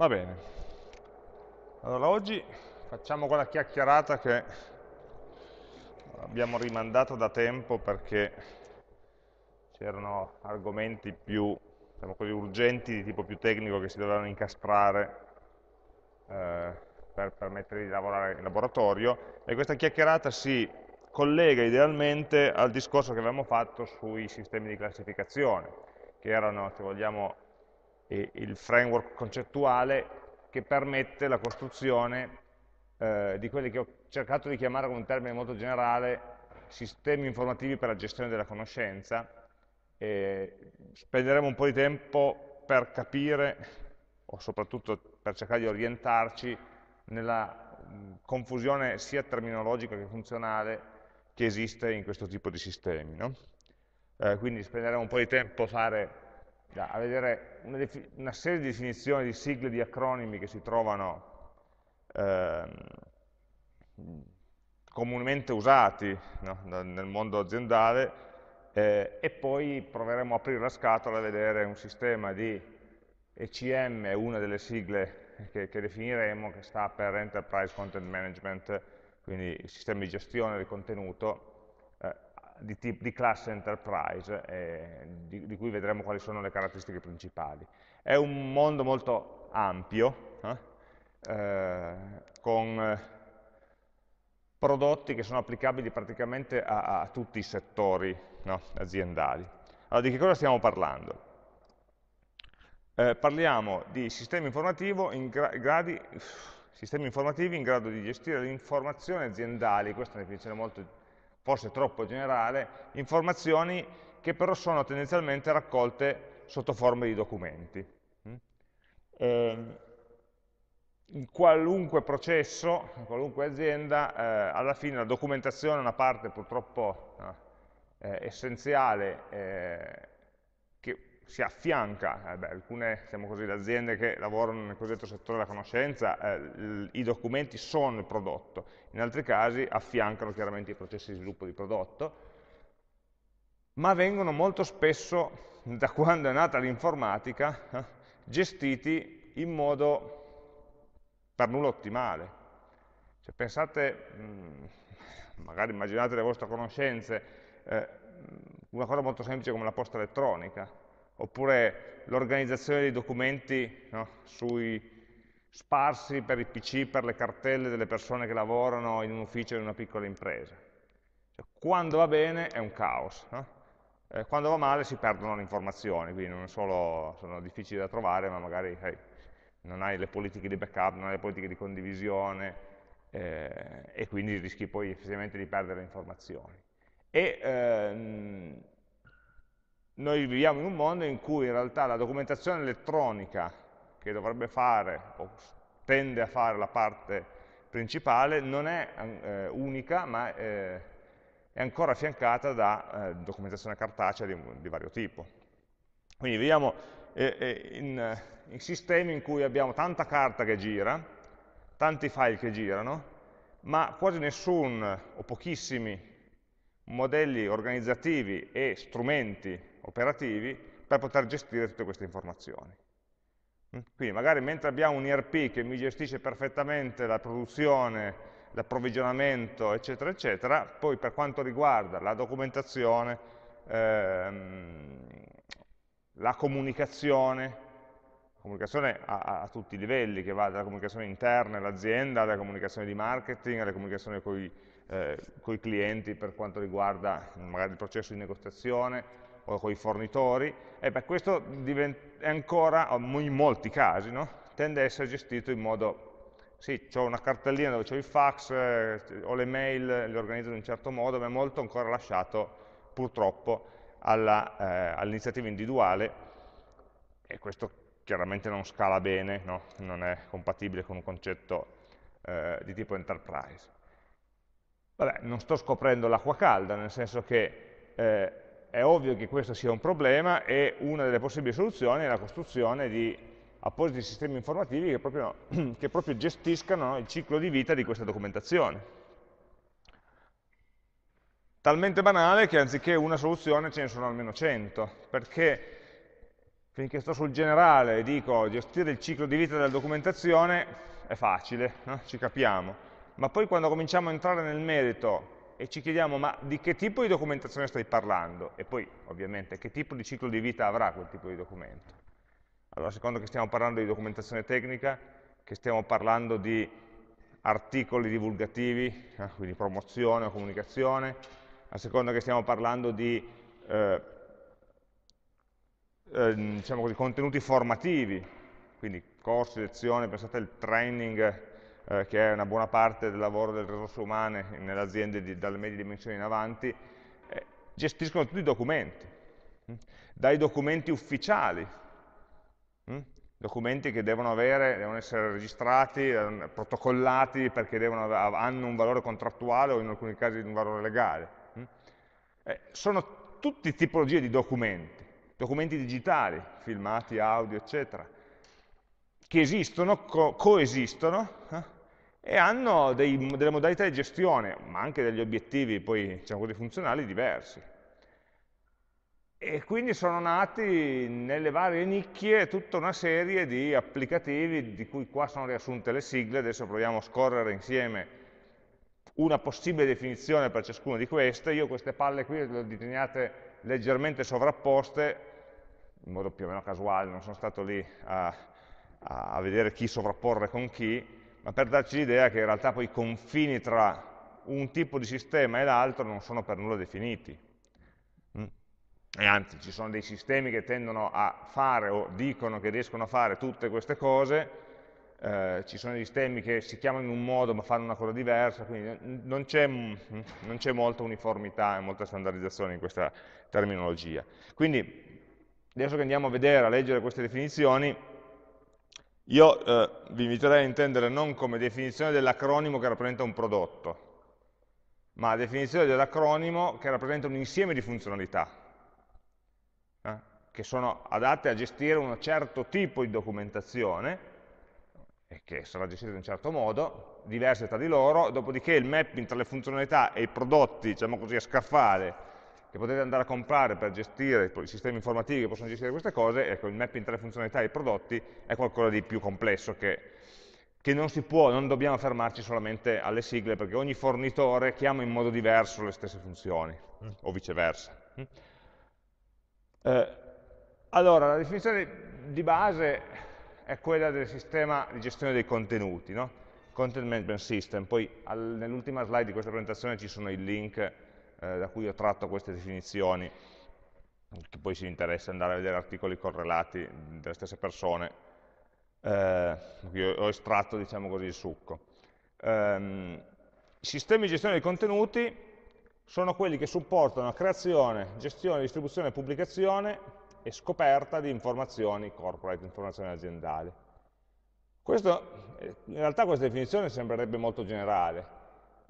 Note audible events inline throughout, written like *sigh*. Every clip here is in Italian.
Va bene. Allora, oggi facciamo quella chiacchierata che abbiamo rimandato da tempo perché c'erano argomenti più, diciamo così, urgenti di tipo più tecnico che si dovevano incastrare eh, per permettere di lavorare in laboratorio e questa chiacchierata si collega idealmente al discorso che avevamo fatto sui sistemi di classificazione, che erano, se vogliamo, il framework concettuale che permette la costruzione eh, di quelli che ho cercato di chiamare con un termine molto generale sistemi informativi per la gestione della conoscenza. E spenderemo un po' di tempo per capire, o soprattutto per cercare di orientarci, nella confusione sia terminologica che funzionale che esiste in questo tipo di sistemi. No? Eh, quindi spenderemo un po' di tempo a fare a vedere una, una, serie di definizioni di sigle, di acronimi che si trovano eh, comunemente usati no? nel mondo aziendale eh, e poi proveremo a aprire la scatola e vedere un sistema di ECM, una delle sigle che, che definiremo, che sta per Enterprise Content Management, quindi sistemi di gestione del contenuto, di, tipo, di classe Enterprise, eh, di, di, cui vedremo quali sono le caratteristiche principali. È un mondo molto ampio, eh, eh con eh, prodotti che sono applicabili praticamente a, a tutti i settori no, aziendali. Allora, di che cosa stiamo parlando? Eh, parliamo di sistemi, in gra gradi, sistemi informativi in grado di gestire le informazioni aziendali, questa è una definizione molto forse troppo generale, informazioni che però sono tendenzialmente raccolte sotto forma di documenti. Mm? Ehm, in qualunque processo, in qualunque azienda, eh, alla fine la documentazione è una parte purtroppo eh, eh, essenziale si affianca, eh beh, alcune diciamo così, aziende che lavorano nel cosiddetto settore della conoscenza, eh, i documenti sono il prodotto, in altri casi affiancano chiaramente i processi di sviluppo di prodotto, ma vengono molto spesso, da quando è nata l'informatica, eh, gestiti in modo per nulla ottimale. Cioè, pensate, mh, mm, magari immaginate le vostre conoscenze, eh, una cosa molto semplice come la posta elettronica, oppure l'organizzazione dei documenti no? sui, sparsi per il PC, per le cartelle delle persone che lavorano in un ufficio in una piccola impresa. Cioè, quando va bene è un caos, no? eh, quando va male si perdono le informazioni, quindi non solo sono difficili da trovare, ma magari hey, non hai le politiche di backup, non hai le politiche di condivisione eh, e quindi rischi poi effettivamente di perdere le informazioni. E ehm, noi viviamo in un mondo in cui in realtà la documentazione elettronica che dovrebbe fare o tende a fare la parte principale non è eh, unica ma eh, è ancora affiancata da eh, documentazione cartacea di, di, vario tipo. Quindi viviamo eh, eh, in, eh, in sistemi in cui abbiamo tanta carta che gira, tanti file che girano, ma quasi nessun o pochissimi modelli organizzativi e strumenti operativi per poter gestire tutte queste informazioni. Mm? Quindi magari mentre abbiamo un ERP che mi gestisce perfettamente la produzione, l'approvvigionamento, eccetera, eccetera, poi per quanto riguarda la documentazione, ehm, la comunicazione, comunicazione a, a, tutti i livelli, che va dalla comunicazione interna all'azienda, alla comunicazione di marketing, alla comunicazione con i eh, clienti per quanto riguarda magari il processo di negoziazione, o con i fornitori, e beh, questo è ancora, in molti casi, no? tende a essere gestito in modo, sì, ho una cartellina dove ho il fax, eh, ho le mail, le organizzo in un certo modo, ma è molto ancora lasciato, purtroppo, eh, all'iniziativa eh, all individuale, e questo chiaramente non scala bene, no? non è compatibile con un concetto eh, di tipo enterprise. Vabbè, non sto scoprendo l'acqua calda, nel senso che eh, è ovvio che questo sia un problema e una delle possibili soluzioni è la costruzione di appositi sistemi informativi che proprio, *clears throat* che proprio gestiscano il ciclo di vita di questa documentazione. Talmente banale che anziché una soluzione ce ne sono almeno 100, perché finché sto sul generale e dico gestire il ciclo di vita della documentazione è facile, no? ci capiamo, ma poi quando cominciamo a entrare nel merito e ci chiediamo ma di che tipo di documentazione stai parlando e poi ovviamente che tipo di ciclo di vita avrà quel tipo di documento. Allora secondo che stiamo parlando di documentazione tecnica, che stiamo parlando di articoli divulgativi, eh, quindi promozione o comunicazione, a seconda che stiamo parlando di eh, eh, diciamo così, contenuti formativi, quindi corsi, lezioni, pensate al training eh, che è una buona parte del lavoro delle risorse umane nelle aziende di, dalle medie dimensioni in avanti, eh, gestiscono tutti i documenti, hm? dai documenti ufficiali, hm? documenti che devono, avere, devono essere registrati, eh, protocollati perché devono, hanno un valore contrattuale o in alcuni casi un valore legale. Hm? sono tutte tipologie di documenti, documenti digitali, filmati, audio, eccetera, che esistono, co coesistono eh? e hanno dei, delle modalità di gestione, ma anche degli obiettivi poi, diciamo così, funzionali diversi. E quindi sono nati nelle varie nicchie tutta una serie di applicativi di cui qua sono riassunte le sigle, adesso proviamo a scorrere insieme una possibile definizione per ciascuna di queste, io queste palle qui le ho disegnate leggermente sovrapposte, in modo più o meno casuale, non sono stato lì a, a vedere chi sovrapporre con chi, ma per darci l'idea che in realtà poi i confini tra un tipo di sistema e l'altro non sono per nulla definiti. Mm. E anzi, ci sono dei sistemi che tendono a fare o dicono che riescono a fare tutte queste cose, eh, ci sono dei sistemi che si chiamano in un modo ma fanno una cosa diversa, quindi non c'è molta uniformità e molta standardizzazione in questa terminologia. Quindi, adesso che andiamo a vedere, a leggere queste definizioni, io eh, vi inviterei a intendere non come definizione dell'acronimo che rappresenta un prodotto, ma definizione dell'acronimo che rappresenta un insieme di funzionalità, eh, che sono adatte a gestire un certo tipo di documentazione, e che sarà gestita in un certo modo, diverse tra di loro, dopodiché il mapping tra le funzionalità e i prodotti, diciamo così, a scaffale che potete andare a comprare per gestire i sistemi informativi che possono gestire queste cose, ecco, il mapping tra le funzionalità e i prodotti è qualcosa di più complesso che, che non si può, non dobbiamo fermarci solamente alle sigle, perché ogni fornitore chiama in modo diverso le stesse funzioni, mm. o viceversa. Mm. Eh, allora, la definizione di base è quella del sistema di gestione dei contenuti, no? Content Management System, poi nell'ultima slide di questa presentazione ci sono i link eh, da cui ho tratto queste definizioni, che poi si interessa andare a vedere articoli correlati delle stesse persone, eh, ho estratto diciamo così, il succo. Um, I sistemi di gestione dei contenuti sono quelli che supportano la creazione, gestione, distribuzione, pubblicazione e scoperta di informazioni corporate, informazioni aziendali. Questo, eh, in realtà questa definizione sembrerebbe molto generale,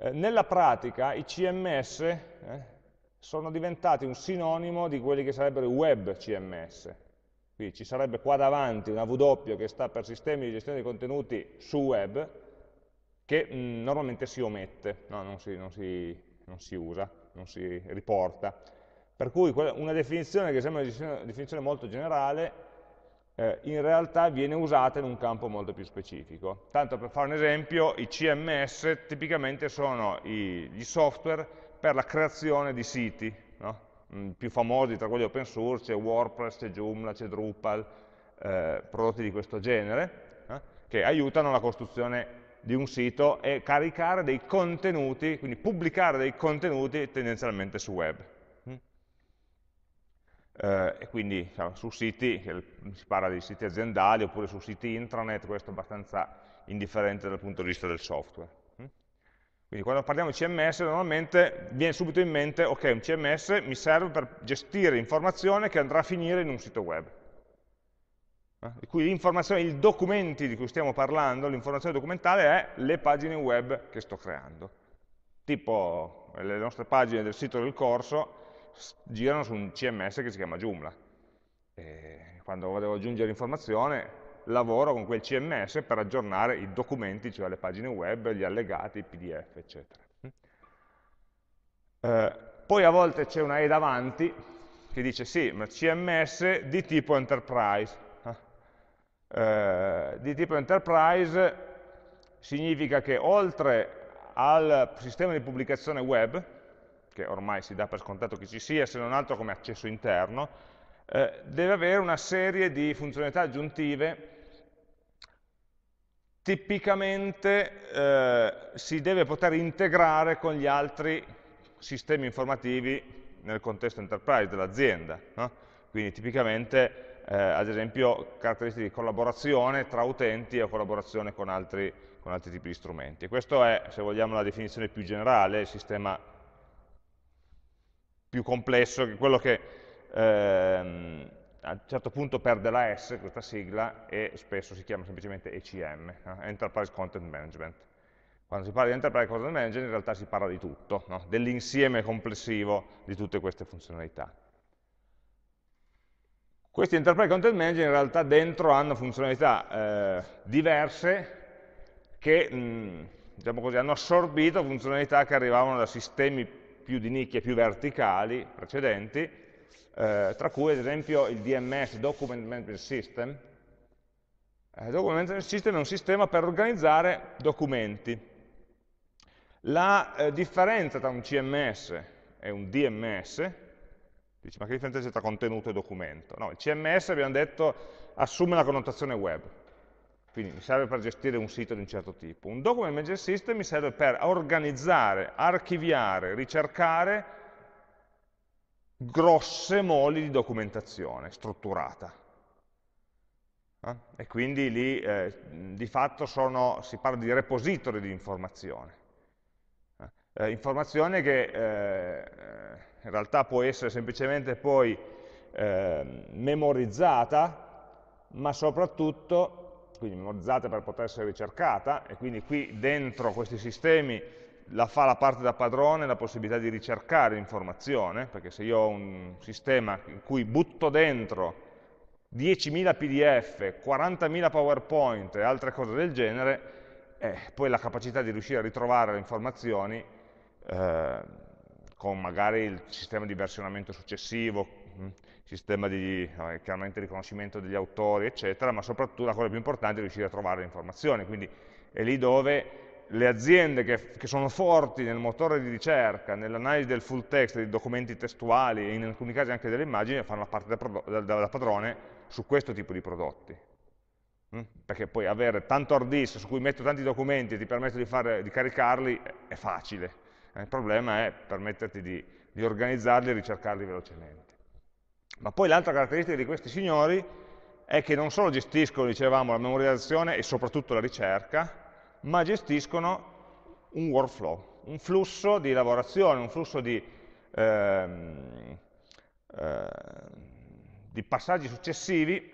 eh, nella pratica i CMS eh, sono diventati un sinonimo di quelli che sarebbero i web CMS. Quindi ci sarebbe qua davanti una W che sta per sistemi di gestione dei contenuti su web, che mh, mm, normalmente si omette, no, non, si, non, si, non, si, usa, non si riporta. Per cui una definizione che sembra una definizione molto generale eh, in realtà viene usata in un campo molto più specifico. Tanto per fare un esempio, i CMS tipicamente sono i, gli software per la creazione di siti, no? Mm, più famosi tra quelli open source, c'è WordPress, c'è Joomla, c'è Drupal, eh, prodotti di questo genere, eh, che aiutano la costruzione di un sito e caricare dei contenuti, quindi pubblicare dei contenuti tendenzialmente su web eh, e quindi diciamo, su siti, si parla di siti aziendali oppure su siti intranet, questo è abbastanza indifferente dal punto di vista del software. Hm? Quindi quando parliamo di CMS normalmente viene subito in mente, ok, un CMS mi serve per gestire informazione che andrà a finire in un sito web. Eh? E quindi l'informazione, i documenti di cui stiamo parlando, l'informazione documentale è le pagine web che sto creando. Tipo le nostre pagine del sito del corso girano su un CMS che si chiama Joomla. E quando devo aggiungere informazione lavoro con quel CMS per aggiornare i documenti, cioè le pagine web, gli allegati, i PDF, eccetera. Eh, poi a volte c'è una E davanti che dice sì, ma CMS di tipo enterprise. Eh, di tipo enterprise significa che oltre al sistema di pubblicazione web, che ormai si dà per scontato che ci sia, se non altro come accesso interno, eh, deve avere una serie di funzionalità aggiuntive tipicamente eh, si deve poter integrare con gli altri sistemi informativi nel contesto enterprise dell'azienda. No? Quindi tipicamente, eh, ad esempio, caratteristiche di collaborazione tra utenti o collaborazione con altri, con altri tipi di strumenti. E questa è, se vogliamo, la definizione più generale, il sistema più complesso, che quello che ehm, a un certo punto perde la S, questa sigla, e spesso si chiama semplicemente ECM, eh? Enterprise Content Management. Quando si parla di Enterprise Content Management in realtà si parla di tutto, no? dell'insieme complessivo di tutte queste funzionalità. Questi Enterprise Content Manager in realtà dentro hanno funzionalità eh, diverse che mh, mm, diciamo così, hanno assorbito funzionalità che arrivavano da sistemi più di nicchie più verticali precedenti, eh, tra cui ad esempio il DMS, Document Management System. Eh, Document Management System è un sistema per organizzare documenti. La eh, differenza tra un CMS e un DMS, dici ma che differenza c'è tra contenuto e documento? No, il CMS abbiamo detto assume la connotazione web, quindi mi serve per gestire un sito di un certo tipo. Un document manager system mi serve per organizzare, archiviare, ricercare grosse moli di documentazione strutturata. Eh? E quindi lì eh, di fatto sono, si parla di repository di informazione. Eh, eh informazione che eh, in realtà può essere semplicemente poi ehm, memorizzata, ma soprattutto quindi memorizzata per poter essere ricercata, e quindi qui dentro questi sistemi la fa la parte da padrone la possibilità di ricercare informazione, perché se io ho un sistema in cui butto dentro 10.000 PDF, 40.000 PowerPoint e altre cose del genere, eh, poi la capacità di riuscire a ritrovare le informazioni eh, con magari il sistema di versionamento successivo, mm, sistema di, eh, chiaramente riconoscimento degli autori, eccetera, ma soprattutto la cosa più importante è riuscire a trovare le informazioni, quindi è lì dove le aziende che, che sono forti nel motore di ricerca, nell'analisi del full text, dei documenti testuali e in alcuni casi anche delle immagini, fanno la parte da, da, da padrone su questo tipo di prodotti mm? perché poi avere tanto hard disk su cui metto tanti documenti e ti permetto di, fare, di, caricarli è facile, eh, il problema è permetterti di, di organizzarli e ricercarli velocemente. Ma poi l'altra caratteristica di questi signori è che non solo gestiscono, dicevamo, la memorizzazione e soprattutto la ricerca, ma gestiscono un workflow, un flusso di lavorazione, un flusso di, ehm, eh, di passaggi successivi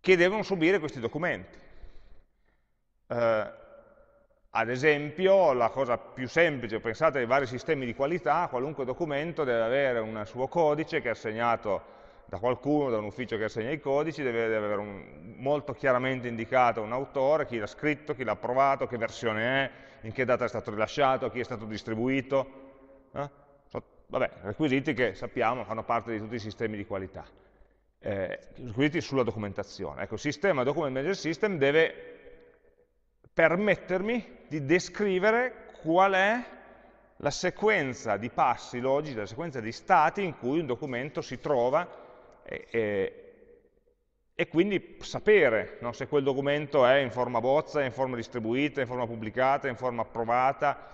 che devono subire questi documenti. Eh, ad esempio, la cosa più semplice, pensate ai vari sistemi di qualità, qualunque documento deve avere un suo codice che è assegnato da qualcuno, da un ufficio che assegna i codici, deve, deve avere un, molto chiaramente indicato un autore, chi l'ha scritto, chi l'ha approvato, che versione è, in che data è stato rilasciato, chi è stato distribuito. Eh? So, vabbè, requisiti che sappiamo fanno parte di tutti i sistemi di qualità. Eh, requisiti sulla documentazione. Ecco, il sistema Document Manager System deve permettermi di descrivere qual è la sequenza di passi logici, la sequenza di stati in cui un documento si trova e, e, e quindi sapere no, se quel documento è in forma bozza, in forma distribuita, in forma pubblicata, in forma approvata.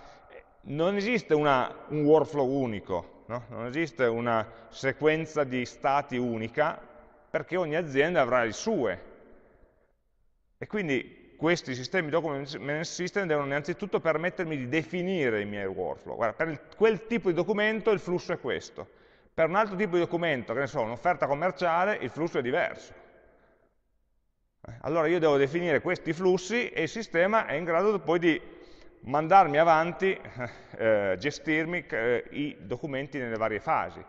Non esiste una, un workflow unico, no? non esiste una sequenza di stati unica, perché ogni azienda avrà le sue. E quindi questi sistemi document management system devono innanzitutto permettermi di definire i miei workflow. Guarda, per il, quel tipo di documento il flusso è questo. Per un altro tipo di documento, che ne so, un'offerta commerciale, il flusso è diverso. Eh, allora io devo definire questi flussi e il sistema è in grado poi di mandarmi avanti, eh, eh gestirmi eh, i documenti nelle varie fasi,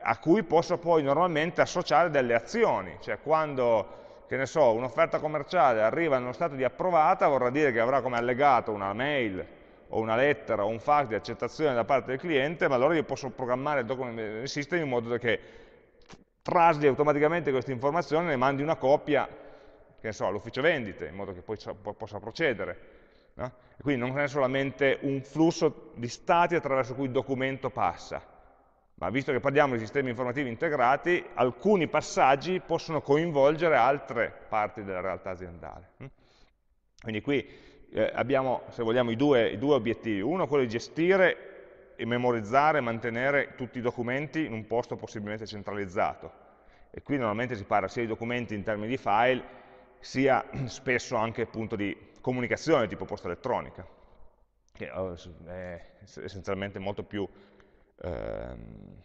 a cui posso poi normalmente associare delle azioni, cioè quando che ne so, un'offerta commerciale arriva nello stato di approvata, vorrà dire che avrà come allegato una mail o una lettera o un fax di accettazione da parte del cliente, ma allora io posso programmare il document system in modo che trasli automaticamente questa informazione e ne mandi una copia, che ne so, all'ufficio vendite, in modo che poi possa procedere. No? Quindi non è solamente un flusso di stati attraverso cui il documento passa, ma visto che parliamo di sistemi informativi integrati, alcuni passaggi possono coinvolgere altre parti della realtà aziendale. Quindi qui eh, abbiamo, se vogliamo, i due, i due, obiettivi. Uno, quello di gestire e memorizzare e mantenere tutti i documenti in un posto possibilmente centralizzato. E qui normalmente si parla sia di documenti in termini di file, sia *clears throat* spesso anche appunto di comunicazione tipo posta elettronica, che oh, è essenzialmente molto più ehm,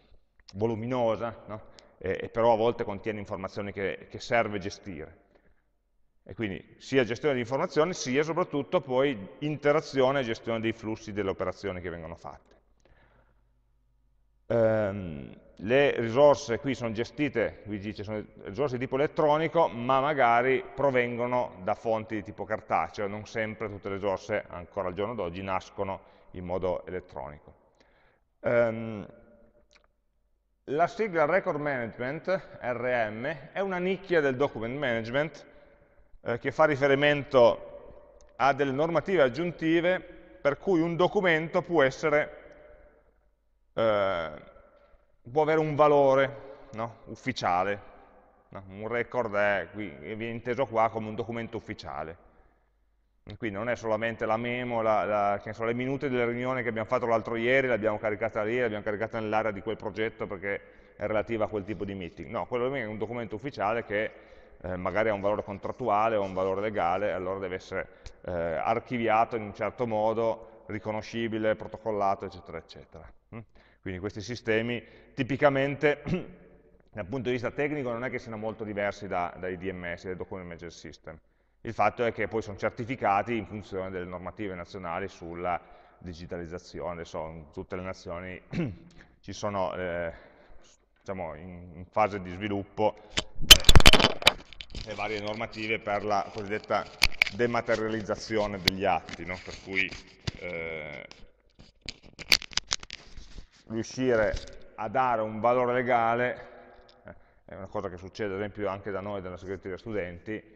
voluminosa, no? e, e, però a volte contiene informazioni che, che serve gestire. E quindi sia gestione di informazioni, sia soprattutto poi interazione e gestione dei flussi delle operazioni che vengono fatte. Ehm, le risorse qui sono gestite, qui dice, sono risorse di tipo elettronico, ma magari provengono da fonti di tipo cartaceo, non sempre tutte le risorse ancora al giorno d'oggi nascono in modo elettronico. Um, la sigla Record Management, RM, è una nicchia del Document Management eh, che fa riferimento a delle normative aggiuntive per cui un documento può essere, eh, può avere un valore no? ufficiale. No? Un record è, qui, viene inteso qua come un documento ufficiale. Quindi non è solamente la memo, la, la, che sono le minute della riunione che abbiamo fatto l'altro ieri, l'abbiamo caricata lì, l'abbiamo caricata nell'area di quel progetto perché è relativa a quel tipo di meeting. No, quello è un documento ufficiale che eh, magari ha un valore contrattuale o un valore legale, allora deve essere eh, archiviato in un certo modo, riconoscibile, protocollato, eccetera, eccetera. Mm? Quindi questi sistemi tipicamente *clears throat* dal punto di vista tecnico non è che siano molto diversi da, dai DMS, dai Document Message System. Il fatto è che poi sono certificati in funzione delle normative nazionali sulla digitalizzazione. Adesso in tutte le nazioni *clears throat* ci sono, eh, diciamo, in, fase di sviluppo eh, le varie normative per la cosiddetta dematerializzazione degli atti, no? per cui eh, riuscire a dare un valore legale, eh, è una cosa che succede ad esempio anche da noi, dalla segreteria studenti,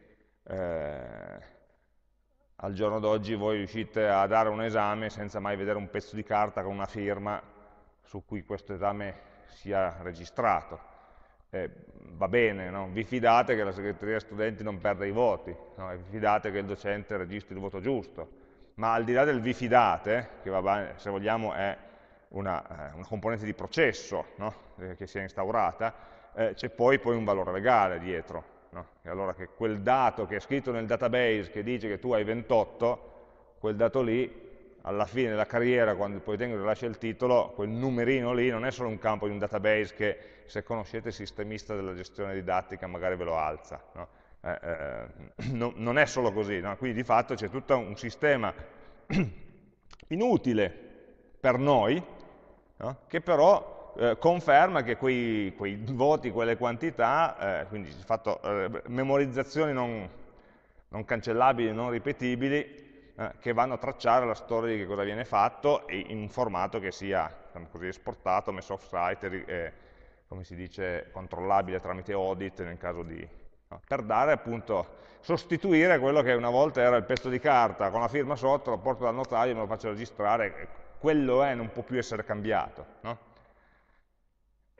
eh, al giorno d'oggi voi riuscite a dare un esame senza mai vedere un pezzo di carta con una firma su cui questo esame sia registrato. Eh, va bene, no? vi fidate che la segreteria studenti non perda i voti, no? vi fidate che il docente registri il voto giusto, ma al di là del vi fidate, che bene, se vogliamo è una, eh, una componente di processo no? Eh, che si è instaurata, eh, c'è poi, poi un valore legale dietro, no? e allora che quel dato che è scritto nel database che dice che tu hai 28, quel dato lì, alla fine della carriera, quando il Politecnico rilascia il titolo, quel numerino lì non è solo un campo di un database che se conoscete il sistemista della gestione didattica magari ve lo alza, no? Eh, eh, eh, no, non è solo così, no? quindi di fatto c'è tutto un sistema *clears throat* inutile per noi, che però eh, conferma che quei, quei, voti, quelle quantità, eh, quindi fatto eh, memorizzazioni non, non, cancellabili, non ripetibili, eh, che vanno a tracciare la storia di che cosa viene fatto in un formato che sia diciamo così, esportato, messo off-site, come si dice, controllabile tramite audit nel caso di... No? Per dare appunto, sostituire quello che una volta era il pezzo di carta con la firma sotto, lo porto dal notaio, me lo faccio registrare, quello è, non può più essere cambiato. No?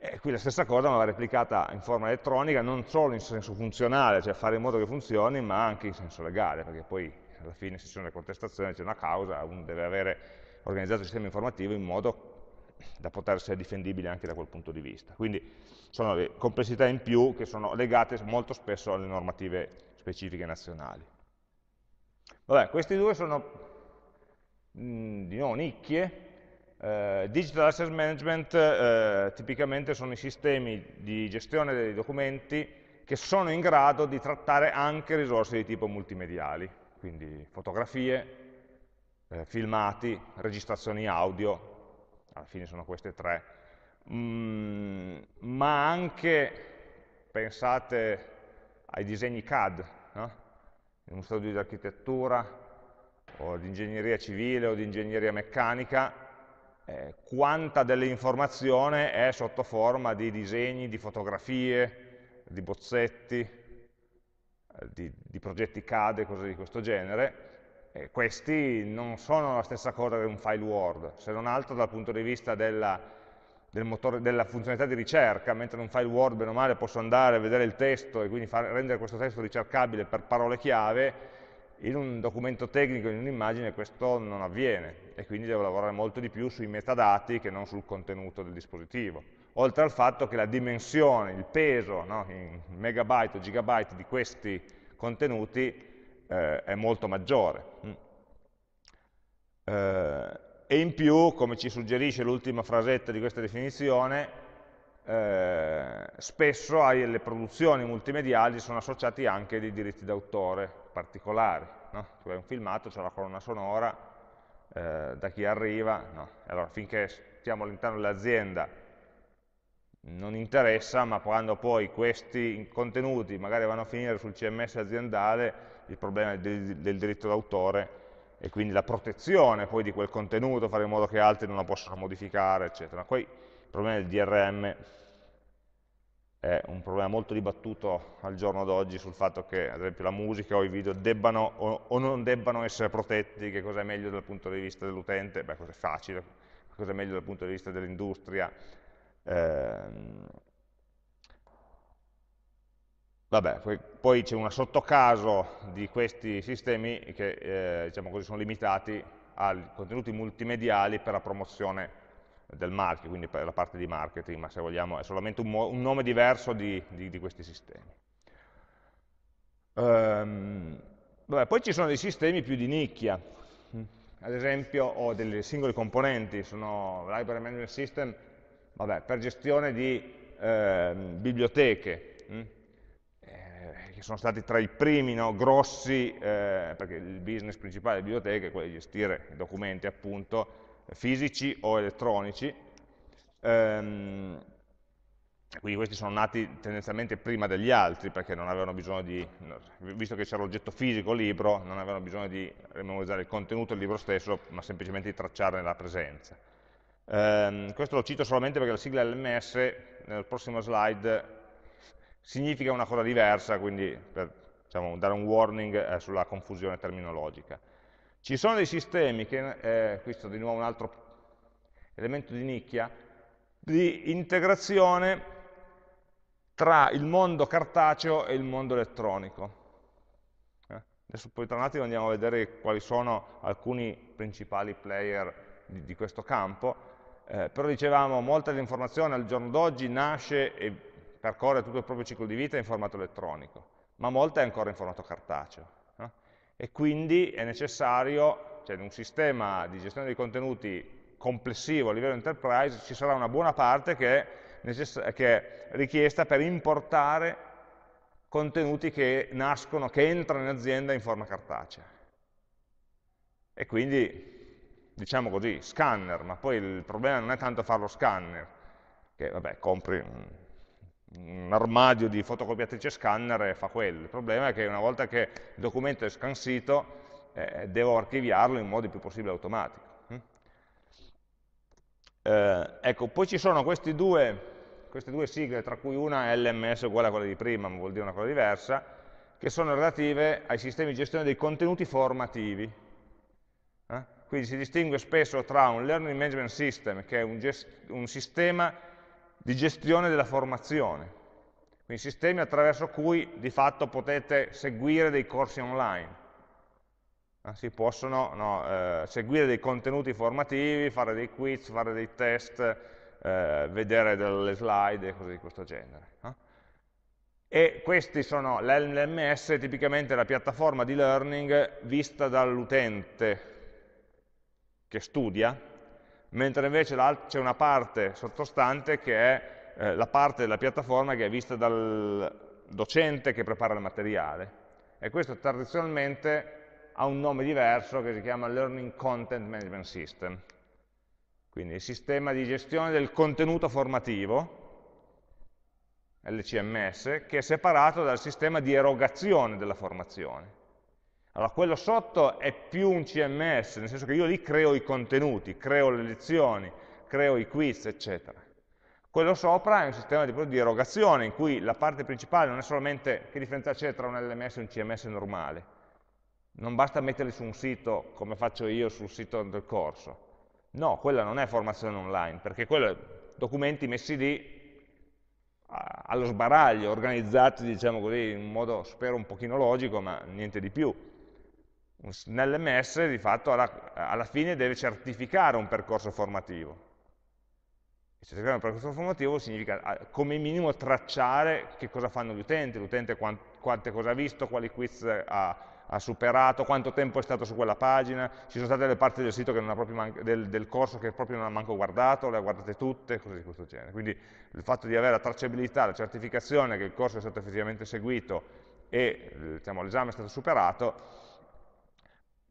E qui la stessa cosa ma va replicata in forma elettronica, non solo in senso funzionale, cioè fare in modo che funzioni, ma anche in senso legale, perché poi alla fine se c'è una contestazione contestazioni, c'è una causa, uno deve avere organizzato il sistema informativo in modo da poter essere difendibile anche da quel punto di vista. Quindi sono le complessità in più che sono legate molto spesso alle normative specifiche nazionali. Vabbè, questi due sono mh, mm, di nuovo nicchie, eh, digital Asset Management eh, tipicamente sono i sistemi di gestione dei documenti che sono in grado di trattare anche risorse di tipo multimediali, quindi fotografie, eh, filmati, registrazioni audio, alla fine sono queste tre, mm, ma anche pensate ai disegni CAD, no? in uno studio di architettura o di ingegneria civile o di ingegneria meccanica, eh, quanta dell'informazione è sotto forma di disegni, di fotografie, di bozzetti, eh, di, di, progetti CAD e cose di questo genere. Eh, questi non sono la stessa cosa che un file Word, se non altro dal punto di vista della, del motore, della funzionalità di ricerca, mentre in un file Word, bene o male, posso andare a vedere il testo e quindi far, rendere questo testo ricercabile per parole chiave, in un documento tecnico, in un'immagine, questo non avviene e quindi devo lavorare molto di più sui metadati che non sul contenuto del dispositivo. Oltre al fatto che la dimensione, il peso no, in megabyte o gigabyte di questi contenuti eh, è molto maggiore. Mm. Eh, e in più, come ci suggerisce l'ultima frasetta di questa definizione, eh, spesso le produzioni multimediali sono associate anche dei diritti d'autore, particolari, no? tu hai un filmato, c'è la colonna sonora, eh, da chi arriva, no? allora finché stiamo all'interno dell'azienda non interessa, ma quando poi questi contenuti magari vanno a finire sul CMS aziendale, il problema del, del diritto d'autore e quindi la protezione poi di quel contenuto, fare in modo che altri non lo possano modificare, eccetera. Poi il problema del DRM è un problema molto dibattuto al giorno d'oggi sul fatto che ad esempio la musica o i video debbano o, non debbano essere protetti, che cosa è meglio dal punto di vista dell'utente, beh cosa è facile, cosa è meglio dal punto di vista dell'industria. Eh, vabbè, poi, poi c'è un sottocaso di questi sistemi che eh, diciamo così, sono limitati ai contenuti multimediali per la promozione del marchio, quindi per la parte di marketing, ma se vogliamo è solamente un, un nome diverso di, di, di questi sistemi. Ehm, vabbè, poi ci sono dei sistemi più di nicchia, ad esempio ho delle singole componenti, sono Library Management System vabbè, per gestione di eh, biblioteche, mm? eh, che sono stati tra i primi no, grossi, eh, perché il business principale delle biblioteche è quello di gestire i documenti appunto, fisici o elettronici, ehm, quindi questi sono nati tendenzialmente prima degli altri perché non avevano bisogno di, visto che c'era l'oggetto fisico libro, non avevano bisogno di memorizzare il contenuto del libro stesso, ma semplicemente di tracciarne la presenza. Ehm, questo lo cito solamente perché la sigla LMS, nel prossimo slide, significa una cosa diversa, quindi per diciamo, dare un warning eh, sulla confusione terminologica. Ci sono dei sistemi che, eh, questo è di nuovo un altro elemento di nicchia, di integrazione tra il mondo cartaceo e il mondo elettronico. Eh? Adesso poi tra un attimo andiamo a vedere quali sono alcuni principali player di, di questo campo, eh, però dicevamo molta dell'informazione al giorno d'oggi nasce e percorre tutto il proprio ciclo di vita in formato elettronico, ma molta è ancora in formato cartaceo e quindi è necessario, cioè in un sistema di gestione dei contenuti complessivo a livello enterprise ci sarà una buona parte che è, che è richiesta per importare contenuti che nascono, che entrano in azienda in forma cartacea. E quindi, diciamo così, scanner, ma poi il problema non è tanto fare lo scanner, che vabbè, compri un un armadio di fotocopiatrice scanner e fa quello. Il problema è che una volta che il documento è scansito eh, eh devo archiviarlo in modo il più possibile automatico. Hm? Eh, ecco, poi ci sono due, queste due sigle, tra cui una LMS uguale a quella di prima, ma vuol dire una cosa diversa, che sono relative ai sistemi di gestione dei contenuti formativi. Eh? Quindi si distingue spesso tra un Learning Management System, che è un, un sistema di gestione della formazione, quindi sistemi attraverso cui di fatto potete seguire dei corsi online. Ah, si possono no, eh, seguire dei contenuti formativi, fare dei quiz, fare dei test, eh, vedere delle slide e cose di questo genere. No? E questi sono, l'LMS tipicamente la piattaforma di learning vista dall'utente che studia, mentre invece c'è una parte sottostante che è eh, la parte della piattaforma che è vista dal docente che prepara il materiale e questo tradizionalmente ha un nome diverso che si chiama Learning Content Management System, quindi il sistema di gestione del contenuto formativo, LCMS, che è separato dal sistema di erogazione della formazione. Allora, quello sotto è più un CMS, nel senso che io lì creo i contenuti, creo le lezioni, creo i quiz, eccetera. Quello sopra è un sistema di, di erogazione, in cui la parte principale non è solamente che differenza c'è tra un LMS e un CMS normale. Non basta metterli su un sito, come faccio io sul sito del corso. No, quella non è formazione online, perché quello è documenti messi lì allo sbaraglio, organizzati, diciamo così, in modo, spero, un pochino logico, ma niente di più. Nell'MS di fatto alla, alla, fine deve certificare un percorso formativo. certificare un percorso formativo significa come minimo tracciare che cosa fanno gli utenti, l'utente quante cose ha visto, quali quiz ha, ha, superato, quanto tempo è stato su quella pagina, ci sono state le parti del sito del, del corso che proprio non ha manco guardato, le ha guardate tutte, cose di questo genere. Quindi il fatto di avere la tracciabilità, la certificazione che il corso è stato effettivamente seguito e eh, diciamo, l'esame è stato superato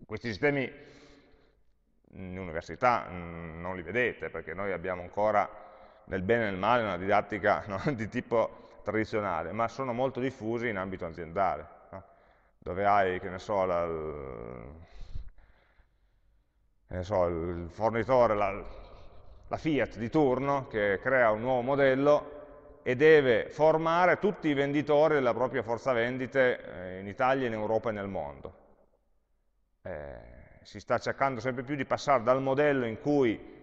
questi sistemi in università mm, non li vedete, perché noi abbiamo ancora nel bene e nel male una didattica *laughs* no? di tipo tradizionale, ma sono molto diffusi in ambito aziendale, no? dove hai, che ne so, la, So, il fornitore, la, la, Fiat di turno che crea un nuovo modello e deve formare tutti i venditori della propria forza vendite eh, in Italia, in Europa e nel mondo eh, si sta cercando sempre più di passare dal modello in cui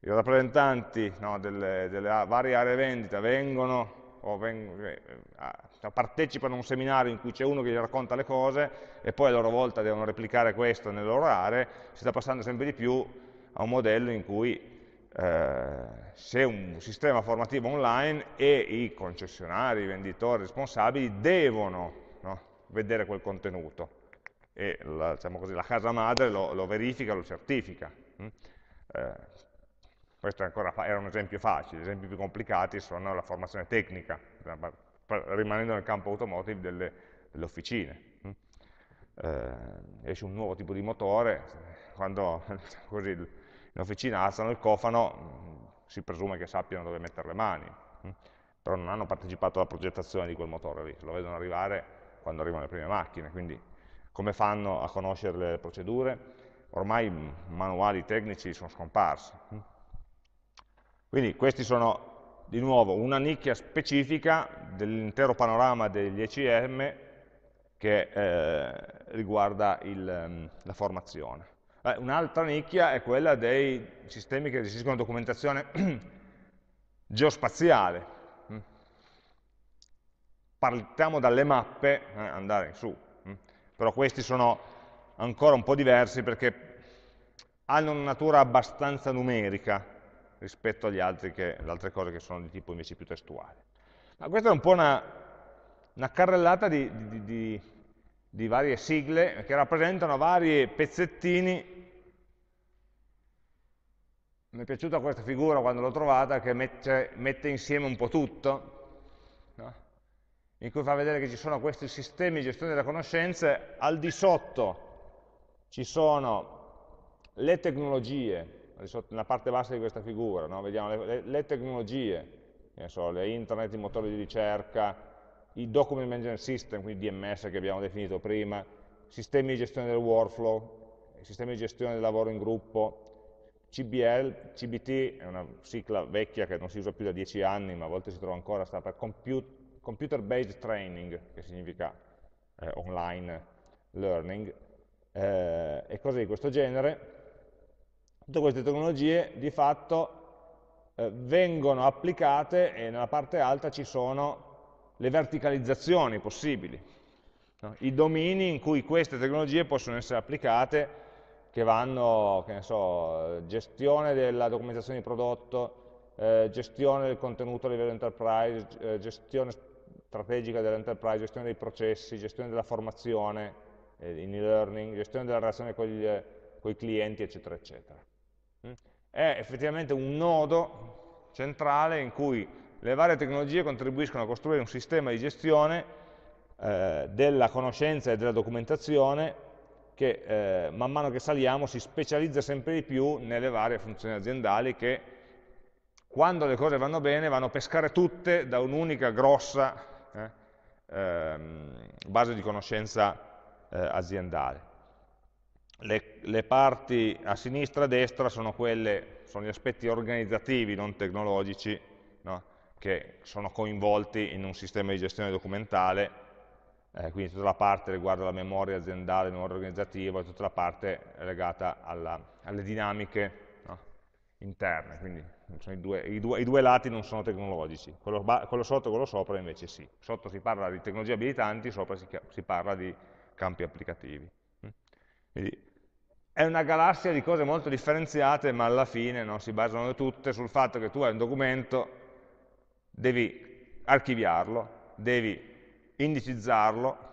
i rappresentanti no, delle, delle, varie aree vendita vengono o veng eh, eh, partecipano a un seminario in cui c'è uno che gli racconta le cose e poi a loro volta devono replicare questo nelle loro aree, si sta passando sempre di più a un modello in cui eh, se un sistema formativo online e i concessionari, i venditori, i responsabili devono no, vedere quel contenuto e la, diciamo così, la casa madre lo, lo, verifica, lo certifica. Mm? Eh, questo ancora, era un esempio facile, gli esempi più complicati sono la formazione tecnica, rimanendo nel campo automotive delle, delle officine. Mm? Eh, esce un nuovo tipo di motore, quando *laughs* diciamo così, in officina alzano il cofano mm, si presume che sappiano dove mettere le mani, però non hanno partecipato alla progettazione di quel motore lì, lo vedono arrivare quando arrivano le prime macchine, quindi come fanno a conoscere le procedure? Ormai manuali tecnici sono scomparsi. Mm. Quindi questi sono di nuovo una nicchia specifica dell'intero panorama degli ECM che eh, riguarda il, mm, la formazione. Eh, Un'altra nicchia è quella dei sistemi che gestiscono documentazione *clears throat* geospaziale. Mm. Partiamo dalle mappe, eh, andare su però questi sono ancora un po' diversi perché hanno una natura abbastanza numerica rispetto agli altri che, alle altre cose che sono di tipo invece più testuale. Ma questa è un po' una, una carrellata di, di, di, di varie sigle che rappresentano vari pezzettini mi è piaciuta questa figura quando l'ho trovata che mette, mette, insieme un po' tutto in cui fa vedere che ci sono questi sistemi di gestione delle conoscenze, al di sotto ci sono le tecnologie, nella parte bassa di questa figura, no? vediamo le, le, le tecnologie, so, le internet, i motori di ricerca, i document management system, quindi DMS che abbiamo definito prima, sistemi di gestione del workflow, sistemi di gestione del lavoro in gruppo, CBL, CBT è una sigla vecchia che non si usa più da dieci anni, ma a volte si trova ancora, sta per Compute computer based training, che significa eh, online learning, eh, e cose di questo genere, tutte queste tecnologie di fatto eh, vengono applicate e nella parte alta ci sono le verticalizzazioni possibili, no? i domini in cui queste tecnologie possono essere applicate che vanno, che ne so, gestione della documentazione di prodotto, eh, gestione del contenuto a livello enterprise, eh, gestione strategica dell'enterprise, gestione dei processi, gestione della formazione eh, in e-learning, gestione della relazione con i clienti, eccetera, eccetera. Mm? È effettivamente un nodo centrale in cui le varie tecnologie contribuiscono a costruire un sistema di gestione eh, della conoscenza e della documentazione che eh, man mano che saliamo si specializza sempre di più nelle varie funzioni aziendali che quando le cose vanno bene vanno a pescare tutte da un'unica grossa ehm, base di conoscenza eh, aziendale. Le, le, parti a sinistra e a destra sono, quelle, sono gli aspetti organizzativi, non tecnologici, no? che sono coinvolti in un sistema di gestione documentale, eh, quindi tutta la parte riguarda la memoria aziendale, la memoria organizzativa, e tutta la parte legata alla, alle dinamiche interne, quindi i due, i, due, i due, lati non sono tecnologici, quello, quello sotto e quello sopra invece sì. Sotto si parla di tecnologie abilitanti, sopra si, si parla di campi applicativi. Mm. Quindi è una galassia di cose molto differenziate, ma alla fine no, si basano tutte sul fatto che tu hai un documento, devi archiviarlo, devi indicizzarlo,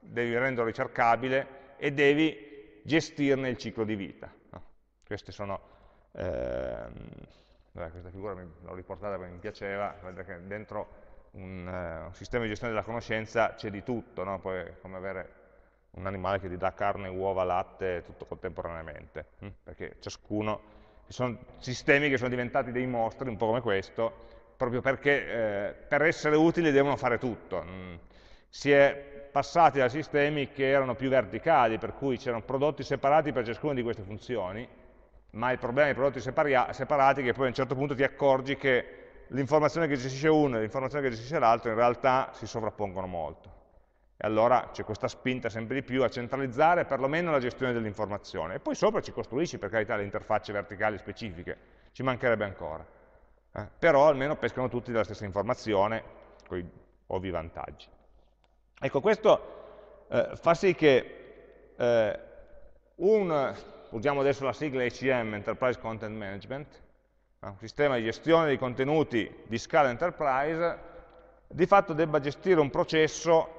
devi renderlo ricercabile e devi gestirne il ciclo di vita. No? Queste sono eh, questa figura l'ho riportata perché mi piaceva, che dentro un, eh, un, sistema di gestione della conoscenza c'è di tutto, no? Poi è come avere un animale che ti dà carne, uova, latte, tutto contemporaneamente, hm? perché ciascuno, ci sono sistemi che sono diventati dei mostri, un po' come questo, proprio perché eh, per essere utili devono fare tutto. Hm? Si è passati da sistemi che erano più verticali, per cui c'erano prodotti separati per ciascuna di queste funzioni, ma il problema dei prodotti separati è che poi a un certo punto ti accorgi che l'informazione che gestisce uno e l'informazione che gestisce l'altro in realtà si sovrappongono molto. E allora c'è questa spinta sempre di più a centralizzare perlomeno la gestione dell'informazione. E poi sopra ci costruisci, per carità, le interfacce verticali specifiche, ci mancherebbe ancora. Eh? Però almeno pescano tutti della stessa informazione, con i ovvi vantaggi. Ecco, questo eh, fa sì che eh, un usiamo adesso la sigla ECM, Enterprise Content Management, eh, un sistema di gestione dei contenuti di scala enterprise, di fatto debba gestire un processo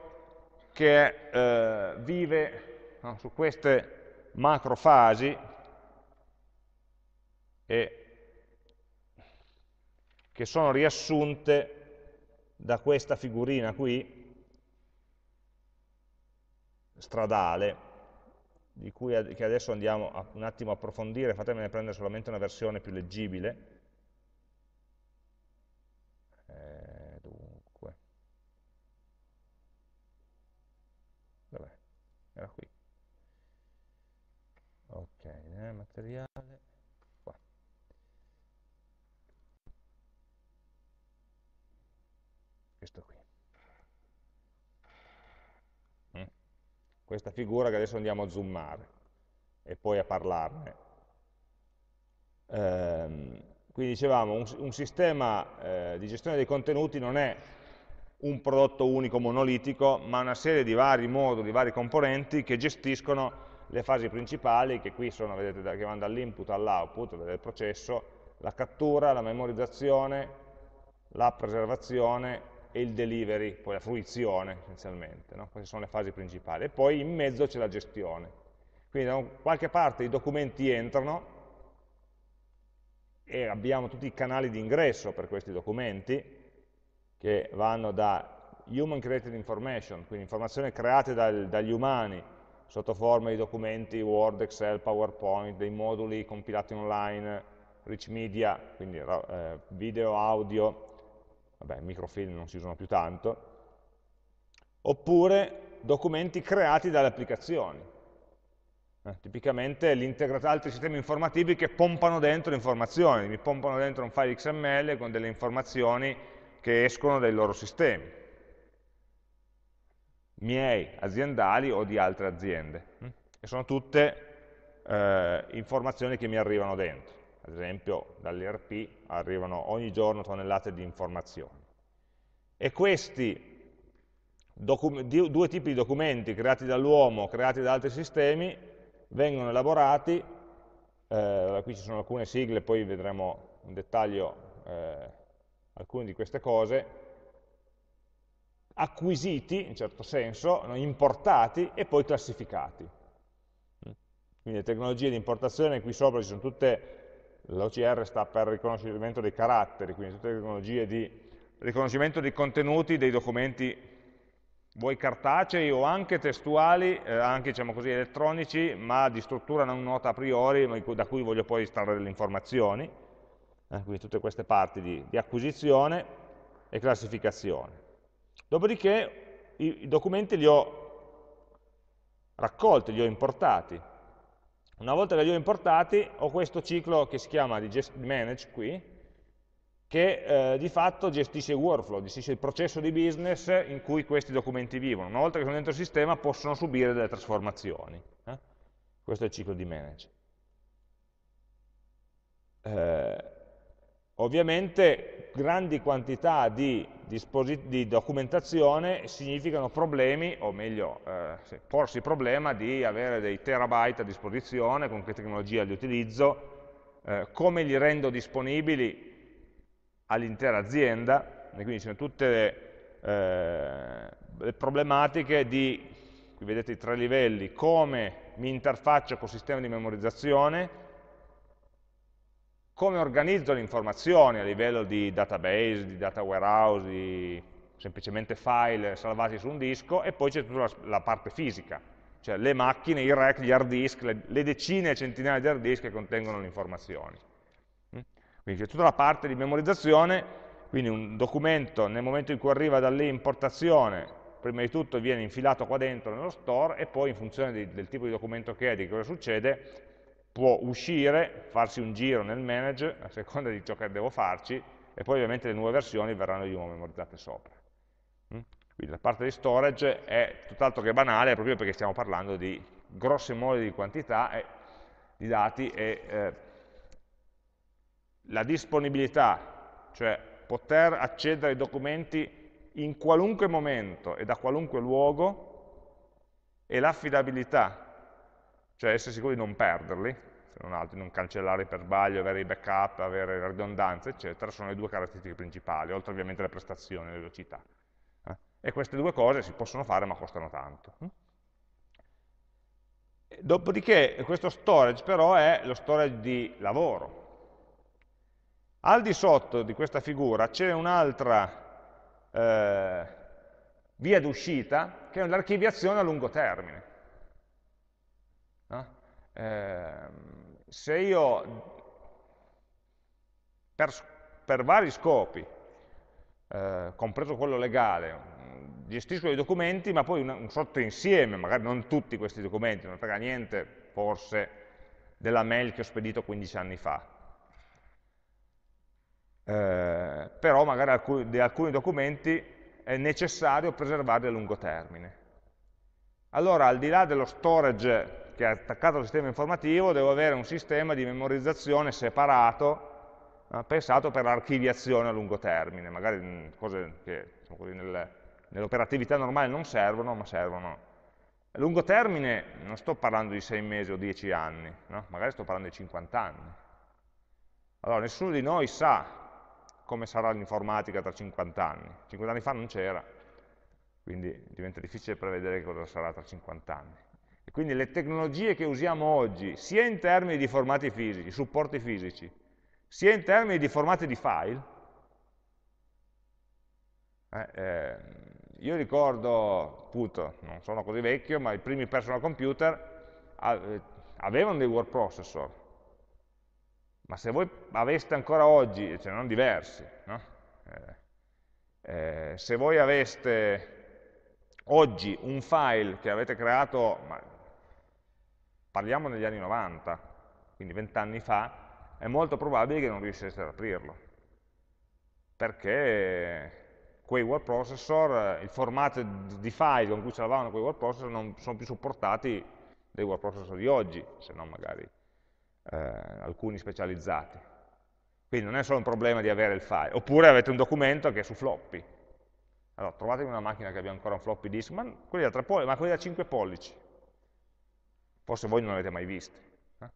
che eh, vive no, su queste macrofasi e che sono riassunte da questa figurina qui, stradale, di cui ad che adesso andiamo a, un attimo a approfondire, fatemene prendere solamente una versione più leggibile. Eh, era qui. Ok, eh, materiale. questa figura che adesso andiamo a zoomare e poi a parlarne. Ehm, quindi dicevamo, un, un sistema eh, di gestione dei contenuti non è un prodotto unico monolitico, ma una serie di vari moduli, vari componenti che gestiscono le fasi principali, che qui sono, vedete, che vanno dall'input all'output del processo, la cattura, la memorizzazione, la preservazione e il delivery, poi la fruizione essenzialmente, no? queste sono le fasi principali. E poi in mezzo c'è la gestione. Quindi da qualche parte i documenti entrano e abbiamo tutti i canali di ingresso per questi documenti che vanno da human created information, quindi informazioni create dal, dagli umani sotto forma di documenti Word, Excel, PowerPoint, dei moduli compilati online, rich media, quindi eh, video, audio, vabbè, microfilm non si usano più tanto, oppure documenti creati dalle applicazioni, eh, tipicamente altri sistemi informativi che pompano dentro informazioni, mi pompano dentro un file XML con delle informazioni che escono dai loro sistemi, miei aziendali o di altre aziende, eh, e sono tutte eh, informazioni che mi arrivano dentro ad esempio dall'ERP arrivano ogni giorno tonnellate di informazioni. E questi due tipi di documenti creati dall'uomo, creati da altri sistemi, vengono elaborati, eh, qui ci sono alcune sigle, poi vedremo in dettaglio eh, alcune di queste cose, acquisiti, in certo senso, importati e poi classificati. Quindi le tecnologie di importazione qui sopra ci sono tutte l'OCR sta per riconoscimento dei caratteri, quindi tutte le tecnologie di riconoscimento dei contenuti dei documenti vuoi cartacei o anche testuali, eh, anche diciamo così, elettronici, ma di struttura non nota a priori, ma da cui voglio poi estrarre le informazioni, eh, quindi tutte queste parti di, di, acquisizione e classificazione. Dopodiché i, i documenti li ho raccolti, li ho importati, una volta che li ho importati, ho questo ciclo che si chiama di manage qui, che eh, di fatto gestisce il workflow, gestisce il processo di business in cui questi documenti vivono. Una volta che sono dentro il sistema possono subire delle trasformazioni. Eh? Questo è il ciclo di manage. Eh, Ovviamente grandi quantità di, di documentazione significano problemi, o meglio, eh, porsi il problema di avere dei terabyte a disposizione, con che tecnologia li utilizzo, eh, come li rendo disponibili all'intera azienda, e quindi ci sono tutte eh, le problematiche di, qui vedete i tre livelli, come mi interfaccio col sistema di memorizzazione, come organizzo le informazioni a livello di database, di data warehouse, di semplicemente file salvati su un disco e poi c'è tutta la, la, parte fisica, cioè le macchine, i rack, gli hard disk, le, le decine e centinaia di hard disk che contengono le informazioni. Mm? Quindi c'è tutta la parte di memorizzazione, quindi un documento nel momento in cui arriva dall'importazione prima di tutto viene infilato qua dentro nello store e poi in funzione di, del tipo di documento che è, di cosa succede, può uscire, farsi un giro nel manage, a seconda di ciò che devo farci, e poi ovviamente le nuove versioni verranno di nuovo memorizzate sopra. Mm? Quindi la parte di storage è tutt'altro che banale, proprio perché stiamo parlando di grosse mole di quantità e, di dati e eh, la disponibilità, cioè poter accedere ai documenti in qualunque momento e da qualunque luogo, e l'affidabilità, cioè essere sicuri di non perderli, se non altro, non cancellare per sbaglio, avere i backup, avere ridondanze, eccetera, sono le due caratteristiche principali, oltre ovviamente alla prestazione, alle velocità. Eh. E queste due cose si possono fare ma costano tanto. Hm? Dopodiché questo storage però è lo storage di lavoro. Al di sotto di questa figura c'è un'altra eh, via d'uscita che è l'archiviazione a lungo termine. No? Eh, ehm, se io per, per vari scopi, eh, compreso quello legale, gestisco dei documenti, ma poi un, un sottoinsieme, magari non tutti questi documenti, non frega niente, forse, della mail che ho spedito 15 anni fa. Eh, però magari alcuni, di alcuni documenti è necessario preservarli a lungo termine. Allora, al di là dello storage che è attaccato al sistema informativo, devo avere un sistema di memorizzazione separato, eh, pensato per l'archiviazione a lungo termine, magari mh, mm, cose che diciamo nel, nell'operatività normale non servono, ma servono. A lungo termine non sto parlando di 6 mesi o 10 anni, no? magari sto parlando di 50 anni. Allora, nessuno di noi sa come sarà l'informatica tra 50 anni. 50 anni fa non c'era, quindi diventa difficile prevedere cosa sarà tra 50 anni. E quindi le tecnologie che usiamo oggi, sia in termini di formati fisici, supporti fisici, sia in termini di formati di file, eh, eh, io ricordo, appunto, non sono così vecchio, ma i primi personal computer eh, avevano dei word processor, ma se voi aveste ancora oggi, ce cioè ne hanno diversi, no? Eh, eh, se voi aveste oggi un file che avete creato, ma parliamo degli anni 90, quindi vent'anni fa, è molto probabile che non riuscisse ad aprirlo, perché quei word processor, il formato di file con cui ce l'avevano quei word processor non sono più supportati dai word processor di oggi, se non magari eh, alcuni specializzati. Quindi non è solo un problema di avere il file, oppure avete un documento che è su floppy. Allora, trovatevi una macchina che abbia ancora un floppy disk, ma quelli da 3 pollici, ma quelli da 5 pollici, Forse voi non l'avete mai visto, eh?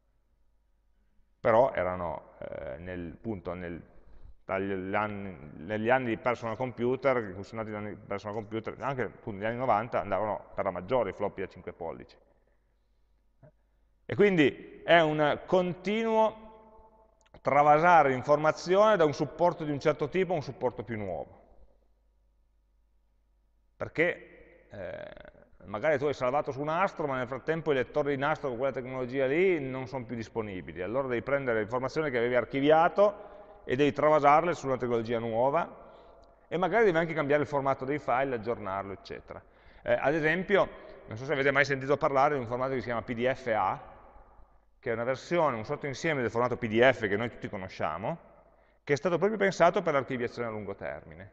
però erano eh, nel, punto, nel, anni, negli anni di personal computer, usati di personal computer, anche appunto, negli anni 90 andavano per la maggiore i floppy da 5 pollici. E quindi è un continuo travasare informazione da un supporto di un certo tipo a un supporto più nuovo. Perché eh, magari tu hai salvato su un astro, ma nel frattempo i lettori di nastro con quella tecnologia lì non sono più disponibili, allora devi prendere le informazioni che avevi archiviato e devi travasarle su una tecnologia nuova e magari devi anche cambiare il formato dei file, aggiornarlo, eccetera. Eh, ad esempio, non so se avete mai sentito parlare di un formato che si chiama PDFA, che è una versione, un sottoinsieme del formato PDF che noi tutti conosciamo, che è stato proprio pensato per l'archiviazione a lungo termine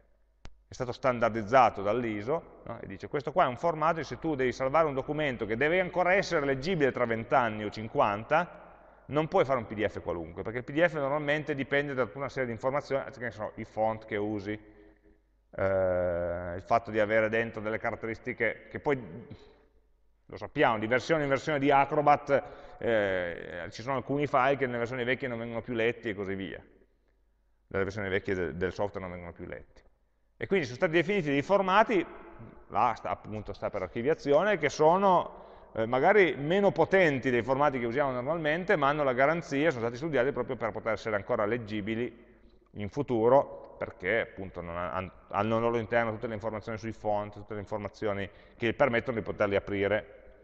è stato standardizzato dall'ISO no? e dice questo qua è un formato e se tu devi salvare un documento che deve ancora essere leggibile tra 20 anni o 50 non puoi fare un pdf qualunque perché il pdf normalmente dipende da una serie di informazioni che sono i font che usi eh, il fatto di avere dentro delle caratteristiche che poi lo sappiamo, di versione in versione di Acrobat eh, ci sono alcuni file che nelle versioni vecchie non vengono più letti e così via. Nelle versioni vecchie del software non vengono più letti. E quindi sono stati definiti dei formati, là sta, appunto sta per archiviazione, che sono eh, magari meno potenti dei formati che usiamo normalmente, ma hanno la garanzia, sono stati studiati proprio per poter essere ancora leggibili in futuro, perché appunto hanno, hanno al loro interno tutte le informazioni sui font, tutte le informazioni che permettono di poterli aprire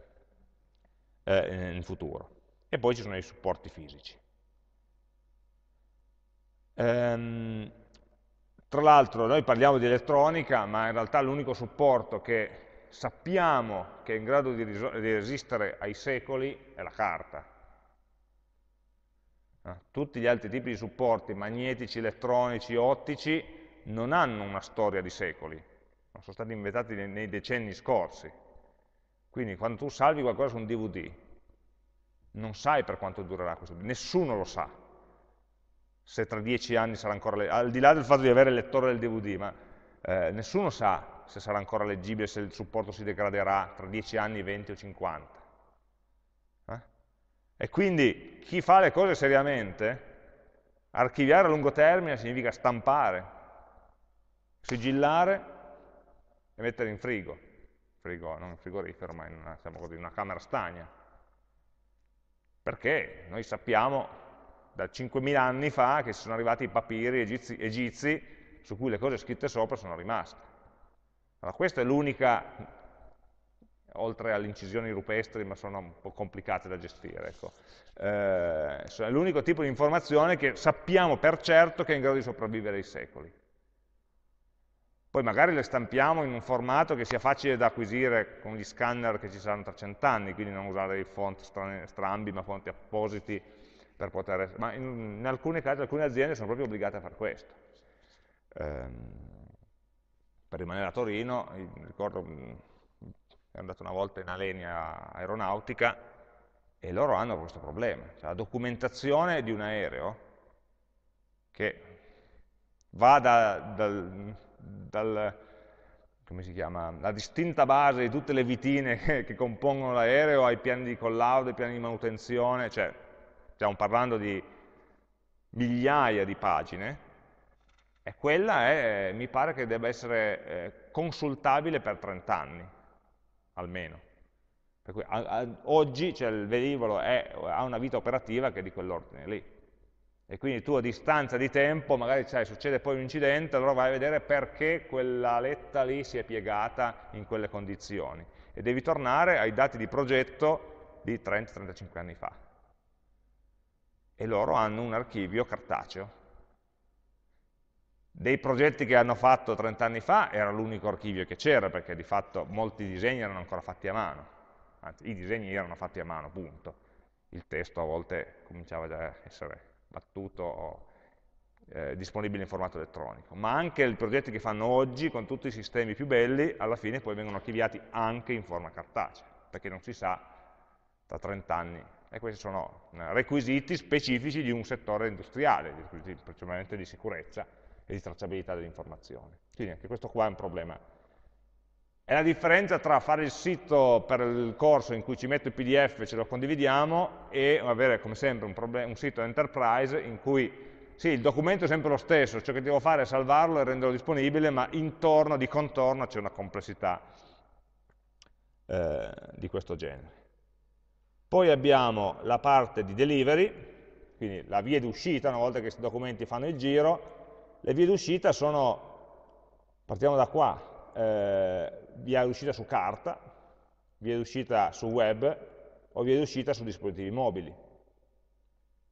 eh, in futuro. E poi ci sono i supporti fisici. Ehm, tra l'altro noi parliamo di elettronica, ma in realtà l'unico supporto che sappiamo che è in grado di, di resistere ai secoli è la carta. Eh, tutti gli altri tipi di supporti, magnetici, elettronici, ottici, non hanno una storia di secoli, sono stati inventati nei decenni scorsi. Quindi quando tu salvi qualcosa su un DVD, non sai per quanto durerà questo, DVD, nessuno lo sa se tra dieci anni sarà ancora leggibile, al di là del fatto di avere il lettore del DVD, ma eh, nessuno sa se sarà ancora leggibile, se il supporto si degraderà tra 10 anni, 20 o 50. Eh? E quindi chi fa le cose seriamente, archiviare a lungo termine significa stampare, sigillare e mettere in frigo, frigo non in frigorifero, ma in una, diciamo così, una camera stagna. Perché noi sappiamo da 5.000 anni fa che sono arrivati i papiri egizi, egizi su cui le cose scritte sopra sono rimaste. Allora questa è l'unica oltre alle incisioni rupestri, ma sono un po' complicate da gestire. Ecco. Eh, è l'unico tipo di informazione che sappiamo per certo che è in grado di sopravvivere ai secoli. Poi magari le stampiamo in un formato che sia facile da acquisire con gli scanner che ci saranno tra cent'anni, quindi non usare i font strambi, ma fonti appositi per poter essere, ma in, in alcuni casi alcune aziende sono proprio obbligate a fare questo. Ehm, per rimanere a Torino, ricordo, mm, è andato una volta in Alenia aeronautica e loro hanno questo problema, cioè la documentazione di un aereo che va da, dal, dal come si chiama, la distinta base di tutte le vitine *laughs* che, che compongono l'aereo, ai piani di collaudo, ai piani di manutenzione, cioè stiamo parlando di migliaia di pagine, e quella è, mi pare che debba essere eh, consultabile per 30 anni, almeno. Per cui, a, a, oggi cioè, il velivolo è, ha una vita operativa che è di quell'ordine lì. E quindi tu a distanza di tempo, magari sai, succede poi un incidente, allora vai a vedere perché quella letta lì si è piegata in quelle condizioni. E devi tornare ai dati di progetto di 30-35 anni fa e loro hanno un archivio cartaceo. Dei progetti che hanno fatto 30 anni fa era l'unico archivio che c'era, perché di fatto molti disegni erano ancora fatti a mano, anzi i disegni erano fatti a mano, punto. Il testo a volte cominciava già a essere battuto o eh, disponibile in formato elettronico, ma anche i progetti che fanno oggi con tutti i sistemi più belli, alla fine poi vengono archiviati anche in forma cartacea, perché non si sa tra 30 anni e questi sono eh, requisiti specifici di un settore industriale, principalmente di sicurezza e di tracciabilità dell'informazione. Quindi anche questo qua è un problema. È la differenza tra fare il sito per il corso in cui ci metto il pdf e ce lo condividiamo e avere come sempre un, un sito enterprise in cui sì, il documento è sempre lo stesso, ciò che devo fare è salvarlo e renderlo disponibile, ma intorno, di contorno, c'è una complessità eh, di questo genere. Poi abbiamo la parte di delivery, quindi la via d'uscita, una volta che questi documenti fanno il giro, le vie d'uscita sono, partiamo da qua, eh, via d'uscita su carta, via d'uscita su web o via d'uscita su dispositivi mobili,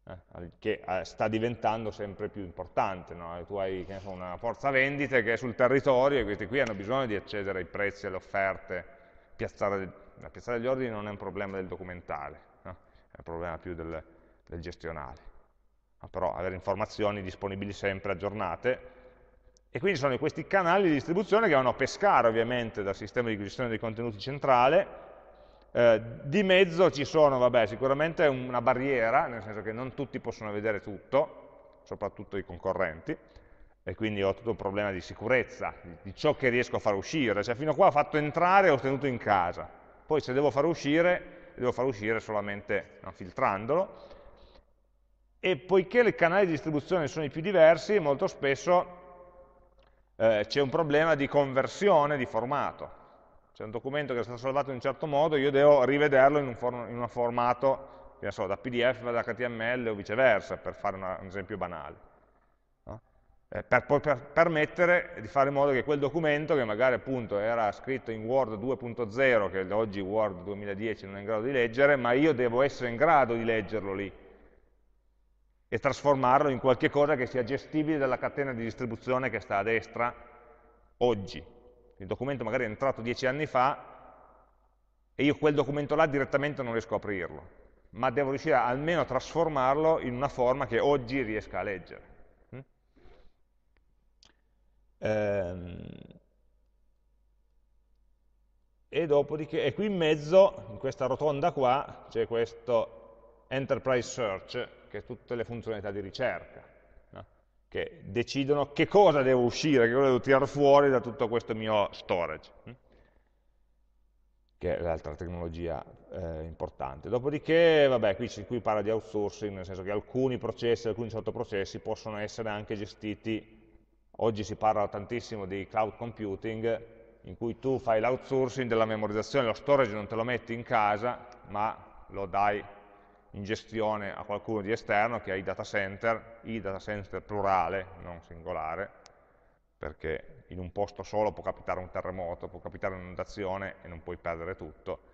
eh, che eh, sta diventando sempre più importante. No? Tu hai so, una forza vendite che è sul territorio e questi qui hanno bisogno di accedere ai prezzi, e alle offerte, piazzare la piazzata degli ordini non è un problema del documentale, no? è un problema più del, del gestionale. Ma però avere informazioni disponibili sempre, aggiornate, e quindi sono questi canali di distribuzione che vanno a pescare ovviamente dal sistema di gestione dei contenuti centrale, eh, di mezzo ci sono, vabbè, sicuramente una barriera, nel senso che non tutti possono vedere tutto, soprattutto i concorrenti, e quindi ho tutto un problema di sicurezza, di, di ciò che riesco a far uscire, cioè fino a qua ho fatto entrare e ho tenuto in casa, poi se devo far uscire, devo far uscire solamente no, filtrandolo, e poiché i canali di distribuzione sono i più diversi, molto spesso eh, c'è un problema di conversione di formato. C'è un documento che è stato salvato in un certo modo, io devo rivederlo in un, for in un formato, so, da PDF, da HTML o viceversa, per fare una, un esempio banale eh, per per permettere di fare in modo che quel documento, che magari appunto era scritto in Word 2.0, che oggi Word 2010 non è in grado di leggere, ma io devo essere in grado di leggerlo lì e trasformarlo in qualche cosa che sia gestibile dalla catena di distribuzione che sta a destra oggi. Il documento magari è entrato dieci anni fa e io quel documento là direttamente non riesco a aprirlo, ma devo riuscire almeno a trasformarlo in una forma che oggi riesca a leggere. Ehm, e dopodiché, e qui in mezzo, in questa rotonda qua, c'è questo enterprise search, che è tutte le funzionalità di ricerca, no? che decidono che cosa devo uscire, che cosa devo tirare fuori da tutto questo mio storage, hm? che è l'altra tecnologia eh, importante. Dopodiché, vabbè, qui, qui parla di outsourcing, nel senso che alcuni processi, alcuni sottoprocessi possono essere anche gestiti Oggi si parla tantissimo di cloud computing, in cui tu fai l'outsourcing della memorizzazione, lo storage non te lo metti in casa, ma lo dai in gestione a qualcuno di esterno che ha i data center, i data center plurale, non singolare, perché in un posto solo può capitare un terremoto, può capitare un'inondazione e non puoi perdere tutto.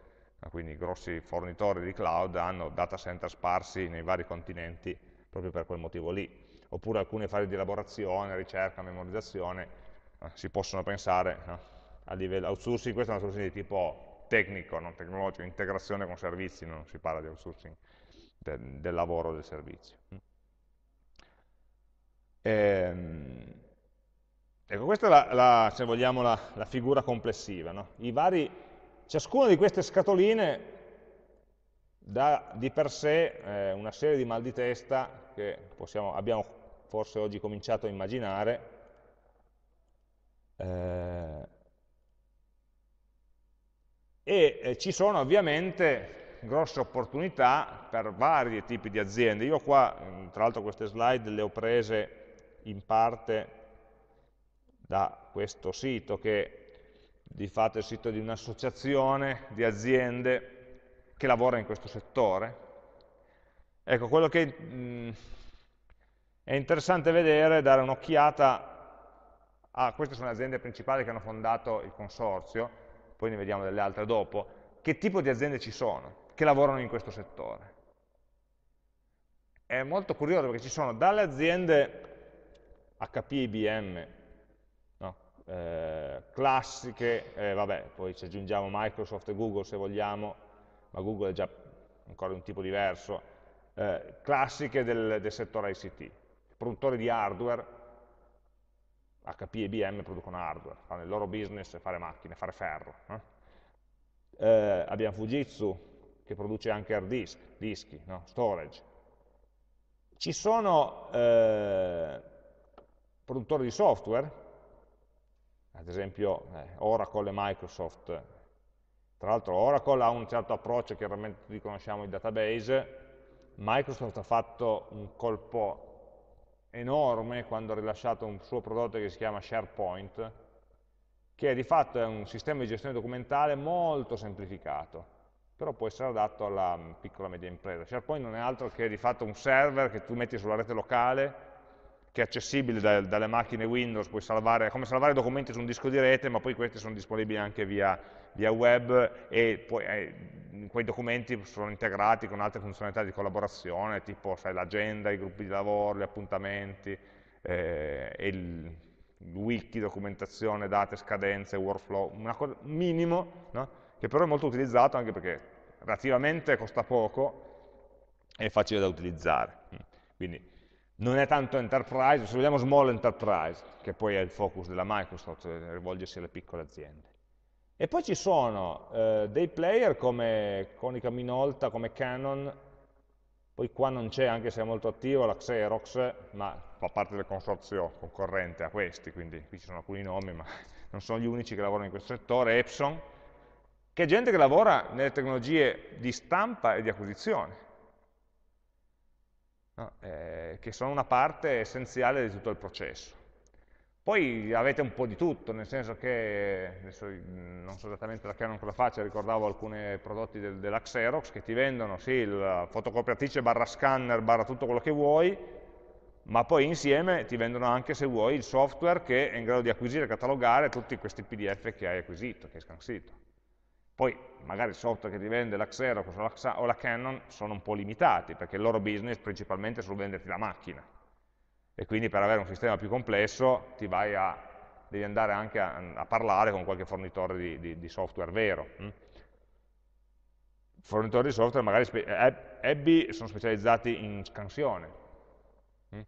Quindi i grossi fornitori di cloud hanno data center sparsi nei vari continenti proprio per quel motivo lì oppure alcune fasi di elaborazione, ricerca, memorizzazione, eh, si possono pensare no? Eh, a livello outsourcing, questa è una soluzione di tipo tecnico, non tecnologico, integrazione con servizi, non si parla di outsourcing de, del lavoro del servizio. Mm. E, ehm, ecco, questa è la, la se vogliamo, la, la figura complessiva. No? Vari, ciascuna di queste scatoline dà di per sé eh, una serie di mal di testa che possiamo, abbiamo forse oggi cominciato a immaginare, eh, e eh, ci sono ovviamente grosse opportunità per vari tipi di aziende. Io qua, mm, tra l'altro queste slide le ho prese in parte da questo sito che di fatto è il sito di un'associazione di aziende che lavora in questo settore. Ecco, quello che mh, mm, è interessante vedere, dare un'occhiata a, queste sono le aziende principali che hanno fondato il consorzio, poi ne vediamo delle altre dopo, che tipo di aziende ci sono che lavorano in questo settore. È molto curioso perché ci sono dalle aziende HP, IBM, no, eh, classiche, eh, vabbè, poi ci aggiungiamo Microsoft e Google se vogliamo, ma Google è già ancora un tipo diverso, eh, classiche del, del settore ICT, produttori di hardware, HP e IBM producono hardware, fanno il loro business fare macchine, fare ferro. Eh? Eh, abbiamo Fujitsu che produce anche hard disk, dischi, no? storage. Ci sono eh, produttori di software, ad esempio eh, Oracle e Microsoft. Tra l'altro Oracle ha un certo approccio, chiaramente tutti conosciamo il database, Microsoft ha fatto un colpo enorme quando ha rilasciato un suo prodotto che si chiama SharePoint, che di fatto è un sistema di gestione documentale molto semplificato, però può essere adatto alla mm, piccola e media impresa. SharePoint non è altro che di fatto un server che tu metti sulla rete locale, che è accessibile da, dalle macchine Windows, puoi salvare, è come salvare documenti su un disco di rete, ma poi questi sono disponibili anche via via web e poi eh, quei documenti sono integrati con altre funzionalità di collaborazione, tipo l'agenda, i gruppi di lavoro, gli appuntamenti, eh, il wiki, documentazione, date, scadenze, workflow, una cosa minimo, no? che però è molto utilizzato anche perché relativamente costa poco e è facile da utilizzare. Quindi non è tanto enterprise, se vogliamo small enterprise, che poi è il focus della Microsoft, eh, rivolgersi alle piccole aziende. E poi ci sono eh, dei player come Conica Minolta, come Canon, poi qua non c'è, anche se è molto attivo, la Xerox, ma fa parte del consorzio concorrente a questi, quindi qui ci sono alcuni nomi, ma *laughs* non sono gli unici che lavorano in questo settore, Epson, che è gente che lavora nelle tecnologie di stampa e di acquisizione, no? eh, che sono una parte essenziale di tutto il processo. Poi avete un po' di tutto, nel senso che, adesso non so esattamente da che anno cosa faccia, ricordavo alcuni prodotti del, della Xerox che ti vendono, sì, la fotocopiatrice barra scanner barra tutto quello che vuoi, ma poi insieme ti vendono anche, se vuoi, il software che è in grado di acquisire e catalogare tutti questi PDF che hai acquisito, che hai scansito. Poi magari il software che ti vende la Xerox o la Canon sono un po' limitati, perché il loro business principalmente è sul venderti la macchina e quindi per avere un sistema più complesso ti vai a, devi andare anche a, a, parlare con qualche fornitore di, di, di software vero. Hm? Mm? Fornitori di software magari Abby eh, eh, sono specializzati in scansione, mm?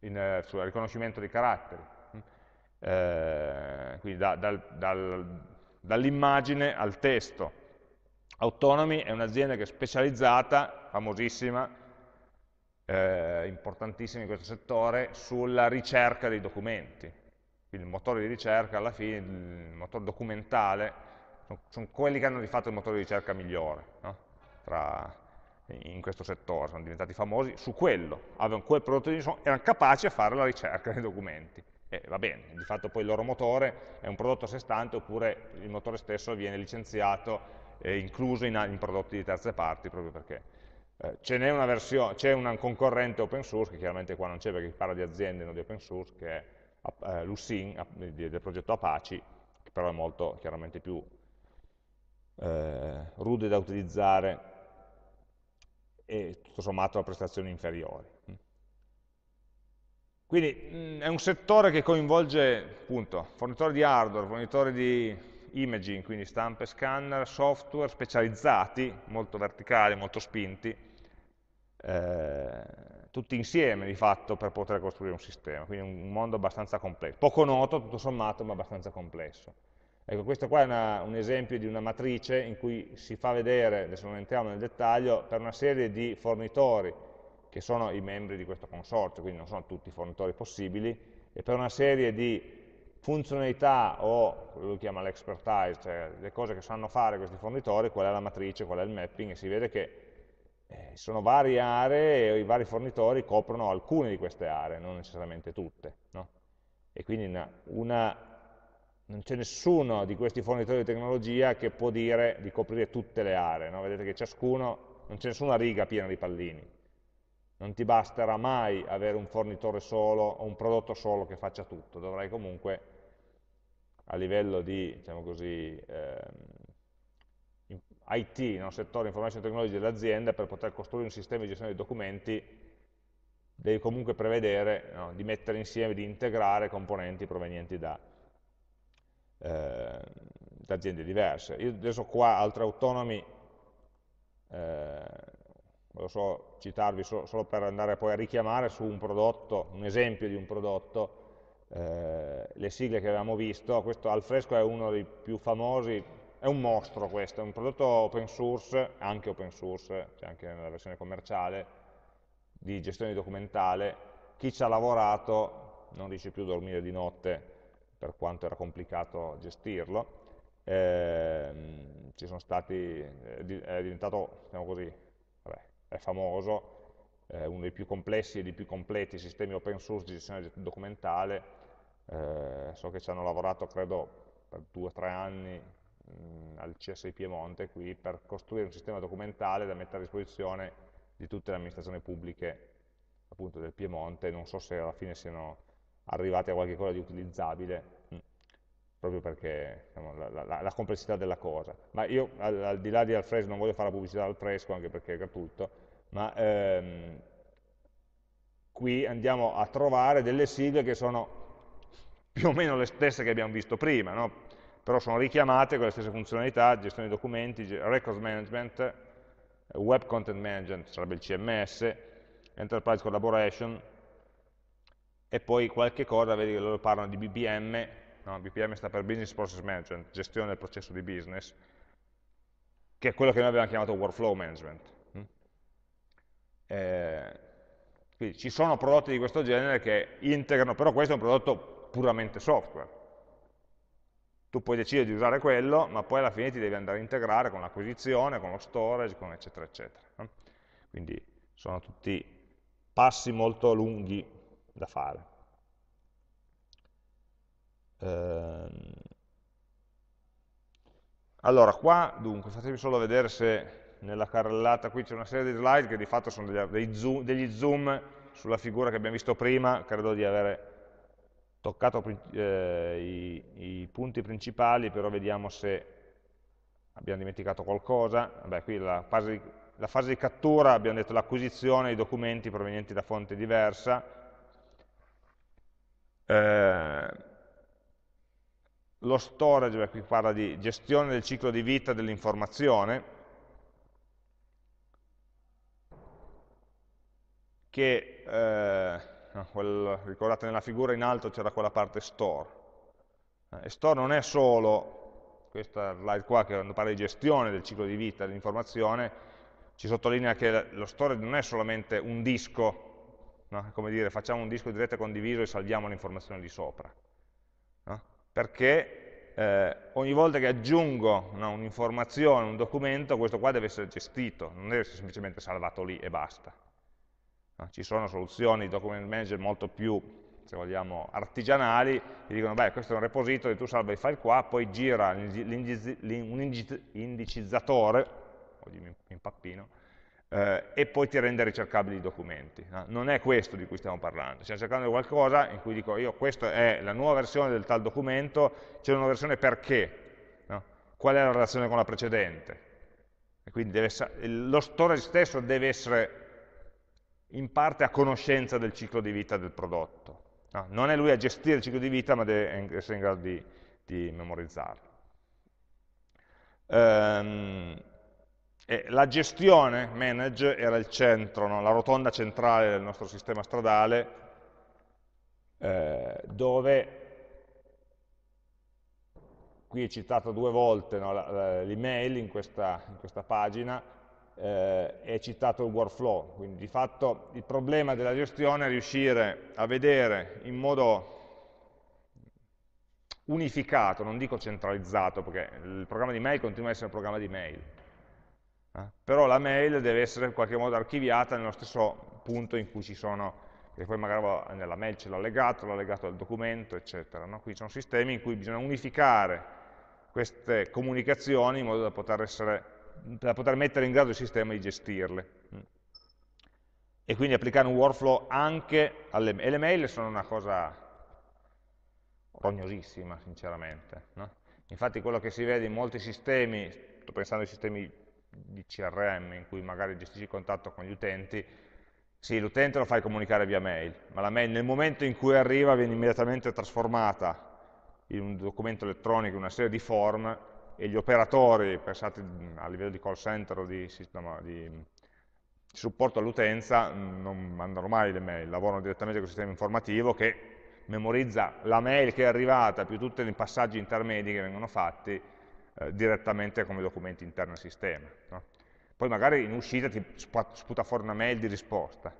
in, eh, sul riconoscimento dei caratteri, mm? eh, quindi da, dal, dal, dall'immagine al testo. Autonomy è un'azienda che è specializzata, famosissima, eh, importantissimi in questo settore sulla ricerca dei documenti. il motore di ricerca, alla fine, il motore documentale, sono, sono quelli che hanno di fatto il motore di ricerca migliore no? Tra, in questo settore, sono diventati famosi su quello, avevano quel prodotto di insomma, erano capaci a fare la ricerca dei documenti. E va bene, di fatto poi il loro motore è un prodotto a sé stante oppure il motore stesso viene licenziato e incluso in, in prodotti di terze parti proprio perché eh, c'è un, concorrente open source, che chiaramente qua non c'è perché parla di aziende, non di open source, che è eh, Lucene del progetto Apache, che però è molto chiaramente più eh, rude da utilizzare e tutto sommato a prestazioni inferiori. Quindi mh, mm, è un settore che coinvolge appunto fornitori di hardware, fornitori di imaging, quindi stampe, scanner, software specializzati, molto verticali, molto spinti, eh, tutti insieme di fatto per poter costruire un sistema, quindi un mondo abbastanza complesso, poco noto tutto sommato ma abbastanza complesso. Ecco, questo qua è una, un esempio di una matrice in cui si fa vedere, adesso non entriamo nel dettaglio, per una serie di fornitori che sono i membri di questo consorzio, quindi non sono tutti i fornitori possibili, e per una serie di funzionalità o, quello lui chiama l'expertise, cioè le cose che sanno fare questi fornitori, qual è la matrice, qual è il mapping, e si vede che eh, sono varie aree e i vari fornitori coprono alcune di queste aree, non necessariamente tutte. No? E quindi una, una, non c'è nessuno di questi fornitori di tecnologia che può dire di coprire tutte le aree. No? Vedete che ciascuno, non c'è nessuna riga piena di pallini. Non ti basterà mai avere un fornitore solo o un prodotto solo che faccia tutto, dovrai comunque a livello di diciamo così, eh, IT, no? settore information technology dell'azienda, per poter costruire un sistema di gestione dei documenti, devi comunque prevedere no? di mettere insieme, di integrare componenti provenienti da, eh, da aziende diverse. Io adesso qua, altri autonomi, eh, lo so citarvi so, solo per andare poi a richiamare su un prodotto, un esempio di un prodotto, eh, le sigle che avevamo visto, questo al fresco è uno dei più famosi è un mostro questo, è un prodotto open source, anche open source, c'è anche nella versione commerciale, di gestione documentale, chi ci ha lavorato non riesce più a dormire di notte per quanto era complicato gestirlo, eh, ci sono stati, è diventato, diciamo così, vabbè, è famoso, eh, uno dei più complessi e dei più completi sistemi open source di gestione documentale, eh, so che ci hanno lavorato credo per due o tre anni mh, al CSI Piemonte qui per costruire un sistema documentale da mettere a disposizione di tutte le amministrazioni pubbliche appunto del Piemonte, non so se alla fine siano arrivate a qualche cosa di utilizzabile, proprio perché diciamo, la, la, la, complessità della cosa. Ma io al, al di là di Alfresco non voglio fare la pubblicità al fresco, anche perché è gratuito, ma ehm, qui andiamo a trovare delle sigle che sono più o meno le stesse che abbiamo visto prima, no? però sono richiamate con le stesse funzionalità, gestione dei documenti, records management, web content management, sarebbe il CMS, enterprise collaboration, e poi qualche cosa, vedi che loro parlano di BPM, no? BPM sta per Business Process Management, gestione del processo di business, che è quello che noi abbiamo chiamato workflow management. Mm? Eh, quindi ci sono prodotti di questo genere che integrano, però questo è un prodotto puramente software, tu puoi decidere di usare quello, ma poi alla fine ti devi andare a integrare con l'acquisizione, con lo storage, con eccetera, eccetera. Quindi sono tutti passi molto lunghi da fare. Ehm, allora, qua, dunque, fatemi solo vedere se nella carrellata qui c'è una serie di slide che di fatto sono degli zoom, degli zoom sulla figura che abbiamo visto prima, credo di avere toccato eh, i, i, punti principali, però vediamo se abbiamo dimenticato qualcosa. Vabbè, qui la fase, di, la fase di cattura, abbiamo detto l'acquisizione di documenti provenienti da fonte diversa. Eh, lo storage, beh, qui parla di gestione del ciclo di vita dell'informazione, che... Eh, eh, quel, ricordate nella figura in alto c'era quella parte store. Eh, e store non è solo, questa slide qua che quando parla di gestione del ciclo di vita dell'informazione, ci sottolinea che lo store non è solamente un disco, no? come dire facciamo un disco di rete condiviso e salviamo l'informazione lì sopra. No? Perché eh, ogni volta che aggiungo no, un'informazione, un documento, questo qua deve essere gestito, non deve essere semplicemente salvato lì e basta. Ah, ci sono soluzioni di document manager molto più, se vogliamo, artigianali, che dicono, beh, questo è un repository, tu salva i file qua, poi gira un indicizzatore, oggi mi impappino, eh, e poi ti rende ricercabili i documenti. No? Non è questo di cui stiamo parlando, stiamo cercando qualcosa in cui dico io questa è la nuova versione del tal documento, c'è una versione perché, no? qual è la relazione con la precedente. E quindi deve, lo storage stesso deve essere in parte a conoscenza del ciclo di vita del prodotto. No, non è lui a gestire il ciclo di vita, ma deve essere in grado di, di memorizzarlo. Ehm, la gestione, manage, era il centro, no? la rotonda centrale del nostro sistema stradale, eh, dove qui è citato due volte no, l'email in, in questa pagina, eh, è citato il workflow, quindi di fatto il problema della gestione è riuscire a vedere in modo unificato, non dico centralizzato, perché il programma di mail continua a essere un programma di mail, eh? però la mail deve essere in qualche modo archiviata nello stesso punto in cui ci sono, e poi magari nella mail ce l'ha legato, l'ha legato al documento, eccetera. No? Qui sono sistemi in cui bisogna unificare queste comunicazioni in modo da poter essere da poter mettere in grado il sistema di gestirle. E quindi applicare un workflow anche alle mail. E le mail sono una cosa rognosissima, sinceramente. No? Infatti quello che si vede in molti sistemi, sto pensando ai sistemi di CRM in cui magari gestisci il contatto con gli utenti, sì, l'utente lo fai comunicare via mail, ma la mail nel momento in cui arriva viene immediatamente trasformata in un documento elettronico, in una serie di form e gli operatori, pensate mm, a livello di call center o di, sistema, di mm, supporto all'utenza, mm, non mandano mai le mail, lavorano direttamente con il sistema informativo che memorizza la mail che è arrivata più tutti i passaggi intermedi che vengono fatti eh, direttamente come documenti interni al sistema. No? Poi magari in uscita ti sputa fuori una mail di risposta,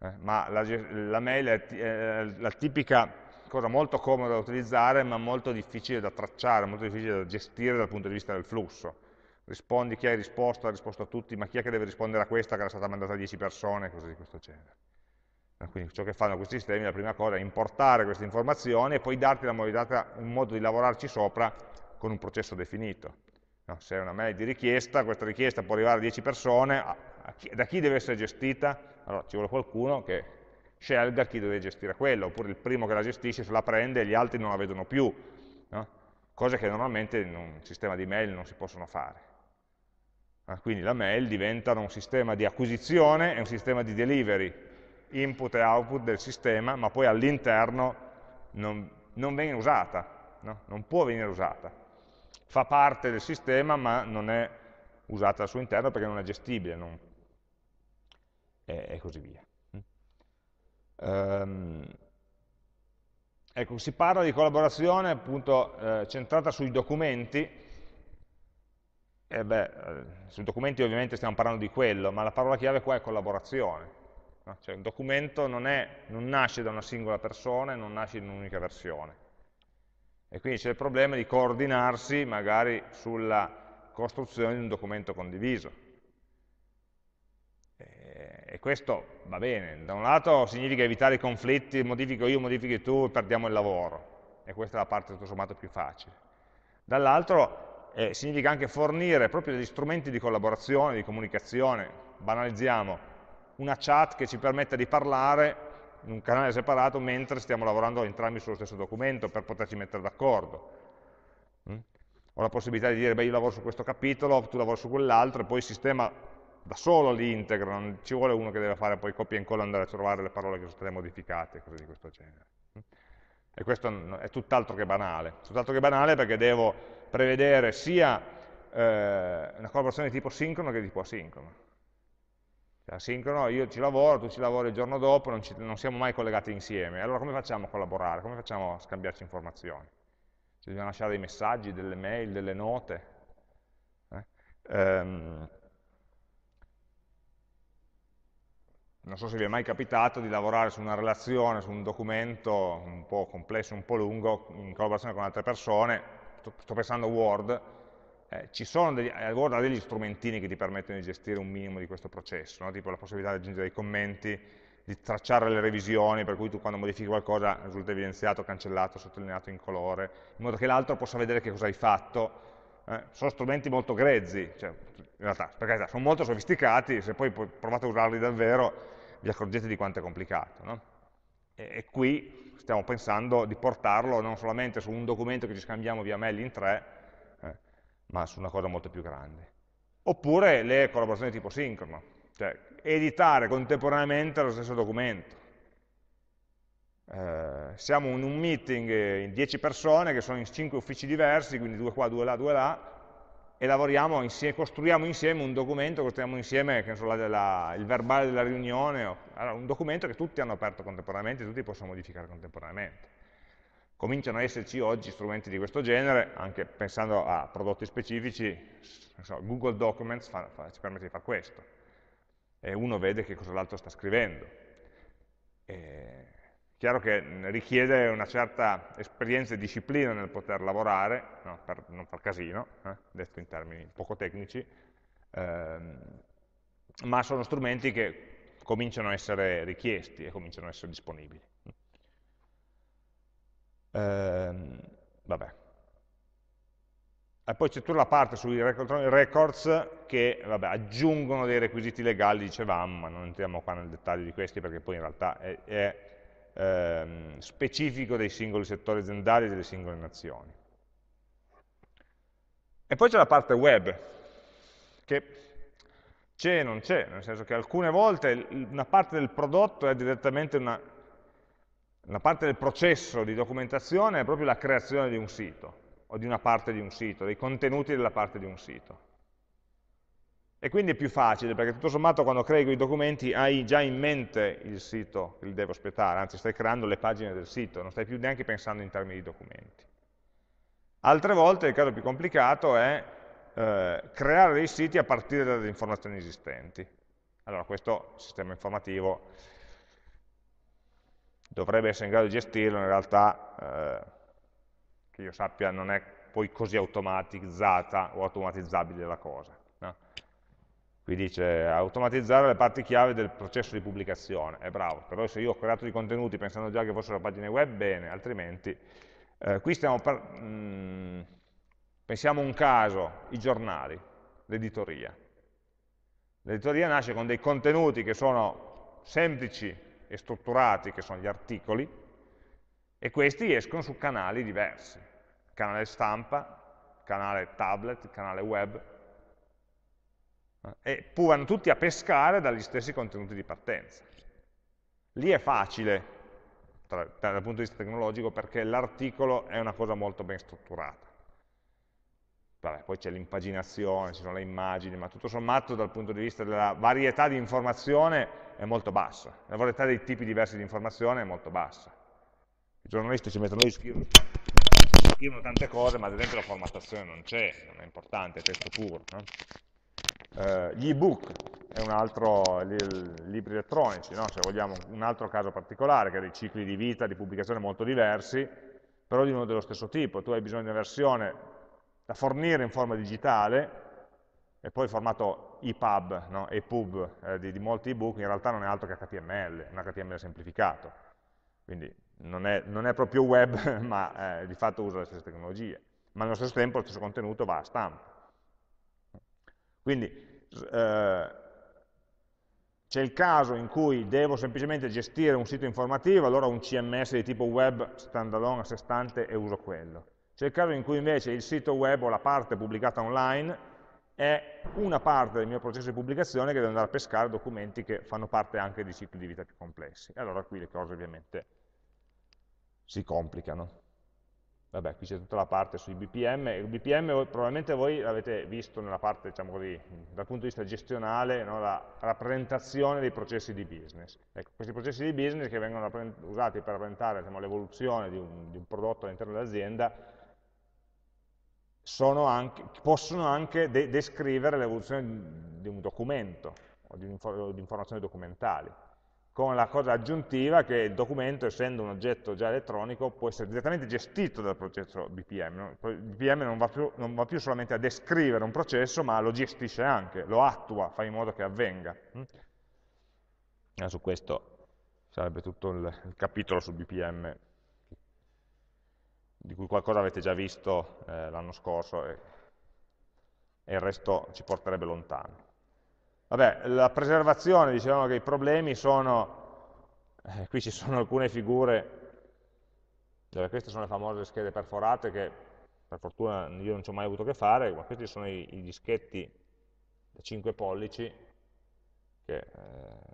eh, ma la, la mail è, è eh, la tipica cosa molto comoda da utilizzare ma molto difficile da tracciare, molto difficile da gestire dal punto di vista del flusso. Rispondi chi hai risposto, ha risposto a tutti, ma chi è che deve rispondere a questa che era stata mandata a 10 persone, cose di questo genere. Eh, quindi ciò che fanno questi sistemi, la prima cosa è importare queste informazioni e poi darti la modalità, un modo di lavorarci sopra con un processo definito. No, se è una mail di richiesta, questa richiesta può arrivare a 10 persone, a chi, da chi deve essere gestita? Allora ci vuole qualcuno che scelga chi deve gestire quella, oppure il primo che la gestisce se la prende e gli altri non la vedono più, no? cose che normalmente in un sistema di mail non si possono fare. Ah, quindi la mail diventa un sistema di acquisizione e un sistema di delivery, input e output del sistema, ma poi all'interno non, non, viene usata, no? non può venire usata. Fa parte del sistema ma non è usata al suo interno perché non è gestibile non... e così via. Um, ecco, si parla di collaborazione appunto eh, centrata sui documenti, e eh, beh, eh, sui documenti ovviamente stiamo parlando di quello, ma la parola chiave qua è collaborazione. No? Cioè, un documento non, è, non nasce da una singola persona e non nasce in un'unica versione. E quindi c'è il problema di coordinarsi magari sulla costruzione di un documento condiviso. Questo va bene, da un lato significa evitare i conflitti, modifico io, modifichi tu, perdiamo il lavoro, e questa è la parte tutto sommato più facile. Dall'altro eh, significa anche fornire proprio degli strumenti di collaborazione, di comunicazione, banalizziamo, una chat che ci permetta di parlare in un canale separato mentre stiamo lavorando entrambi sullo stesso documento per poterci mettere d'accordo. Mm? Ho la possibilità di dire, beh, io lavoro su questo capitolo, tu lavori su quell'altro, e poi il sistema da solo li integra, non ci vuole uno che deve fare poi copia e incolla andare a trovare le parole che sono state modificate, cose di questo genere. E questo è tutt'altro che banale, tutt'altro che banale perché devo prevedere sia eh, una collaborazione di tipo sincrono che di tipo asincrono. Cioè, asincrono, io ci lavoro, tu ci lavori il giorno dopo, non, ci, non siamo mai collegati insieme, allora come facciamo a collaborare, come facciamo a scambiarci informazioni? Cioè, dobbiamo lasciare dei messaggi, delle mail, delle note. Eh? Um, non so se vi è mai capitato di lavorare su una relazione, su un documento un po' complesso, un po' lungo, in collaborazione con altre persone, sto pensando a Word, eh, ci sono degli, Word ha degli strumentini che ti permettono di gestire un minimo di questo processo, no? tipo la possibilità di aggiungere dei commenti, di tracciare le revisioni, per cui tu quando modifichi qualcosa risulta evidenziato, cancellato, sottolineato in colore, in modo che l'altro possa vedere che cosa hai fatto. Eh, sono strumenti molto grezzi, cioè, in realtà, per carità, sono molto sofisticati, se poi provate a usarli davvero vi accorgete di quanto è complicato. No? E, e, qui stiamo pensando di portarlo non solamente su un documento che ci scambiamo via mail in tre, eh, ma su una cosa molto più grande. Oppure le collaborazioni tipo sincrono, cioè editare contemporaneamente lo stesso documento. Eh, siamo in un meeting eh, in 10 persone che sono in 5 uffici diversi, quindi due qua, due là, due là, e lavoriamo insieme, costruiamo insieme un documento, costruiamo insieme so, la, la, il verbale della riunione, allora, un documento che tutti hanno aperto contemporaneamente e tutti possono modificare contemporaneamente. Cominciano ad esserci oggi strumenti di questo genere, anche pensando a prodotti specifici, so, Google Documents fa, fa, ci permette di fare questo, e uno vede che cosa l'altro sta scrivendo. E Chiaro che richiede una certa esperienza e disciplina nel poter lavorare, no, per non far casino, eh, detto in termini poco tecnici, ehm, ma sono strumenti che cominciano a essere richiesti e cominciano a essere disponibili. Ehm, vabbè. E poi c'è tutta la parte sui records che vabbè, aggiungono dei requisiti legali, dicevamo, ma non entriamo qua nel dettaglio di questi perché poi in realtà è, è ehm, specifico dei singoli settori aziendali e delle singole nazioni. E poi c'è la parte web, che c'è e non c'è, nel senso che alcune volte una parte del prodotto è direttamente una, una parte del processo di documentazione è proprio la creazione di un sito, o di una parte di un sito, dei contenuti della parte di un sito. E quindi è più facile, perché tutto sommato quando crei i documenti hai già in mente il sito che li devo aspettare, anzi stai creando le pagine del sito, non stai più neanche pensando in termini di documenti. Altre volte il caso più complicato è eh, creare dei siti a partire dalle informazioni esistenti. Allora questo sistema informativo dovrebbe essere in grado di gestirlo, in realtà eh, che io sappia non è poi così automatizzata o automatizzabile la cosa. No? Qui dice automatizzare le parti chiave del processo di pubblicazione. È bravo, però se io ho creato dei contenuti pensando già che fossero pagine web, bene, altrimenti... Eh, qui stiamo mh, mm, pensiamo un caso, i giornali, l'editoria. L'editoria nasce con dei contenuti che sono semplici e strutturati, che sono gli articoli, e questi escono su canali diversi, canale stampa, canale tablet, canale web, e eh, pur vanno tutti a pescare dagli stessi contenuti di partenza. Lì è facile tra, dal punto di vista tecnologico perché l'articolo è una cosa molto ben strutturata. Vabbè, poi c'è l'impaginazione, ci sono le immagini, ma tutto sommato dal punto di vista della varietà di informazione è molto bassa, la varietà dei tipi diversi di informazione è molto bassa. I giornalisti ci mettono lì, scrivono, scrivono tante cose, ma ad esempio la formattazione non c'è, non è importante, è testo puro. No? Eh, gli ebook è un altro, li, libri elettronici, no? se cioè, vogliamo, un altro caso particolare che ha dei cicli di vita, di pubblicazione molto diversi, però di uno dello stesso tipo, tu hai bisogno di una versione da fornire in forma digitale, e poi il formato EPUB, no? EPUB eh, di, di, molti ebook in realtà non è altro che HTML, un HTML semplificato, quindi non è, non è proprio web, *laughs* ma eh, di fatto usa le stesse tecnologie, ma allo stesso tempo lo stesso contenuto va a stampa. Quindi eh, c'è il caso in cui devo semplicemente gestire un sito informativo, allora un CMS di tipo web standalone a sé stante e uso quello. C'è il caso in cui invece il sito web o la parte pubblicata online è una parte del mio processo di pubblicazione che deve andare a pescare documenti che fanno parte anche di cicli di vita più complessi. allora qui le cose ovviamente si complicano. Vabbè, qui c'è tutta la parte sui BPM, il BPM probabilmente voi l'avete visto nella parte, diciamo così, dal punto di vista gestionale, no? la rappresentazione dei processi di business. Ecco, questi processi di business che vengono usati per rappresentare diciamo, l'evoluzione di, di, un prodotto all'interno dell'azienda, possono anche de descrivere l'evoluzione di un documento o di, infor di informazioni documentali con la cosa aggiuntiva che il documento, essendo un oggetto già elettronico, può essere direttamente gestito dal processo BPM. Il BPM non va, più, non va più solamente a descrivere un processo, ma lo gestisce anche, lo attua, fa in modo che avvenga. Eh, su questo sarebbe tutto il, il, capitolo sul BPM, di cui qualcosa avete già visto eh, l'anno scorso e, e il resto ci porterebbe lontano. Vabbè, la preservazione, dicevamo che i problemi sono, eh, qui ci sono alcune figure, cioè queste sono le famose schede perforate che per fortuna io non ci ho mai avuto a che fare, ma questi sono i, i dischetti da 5 pollici che eh,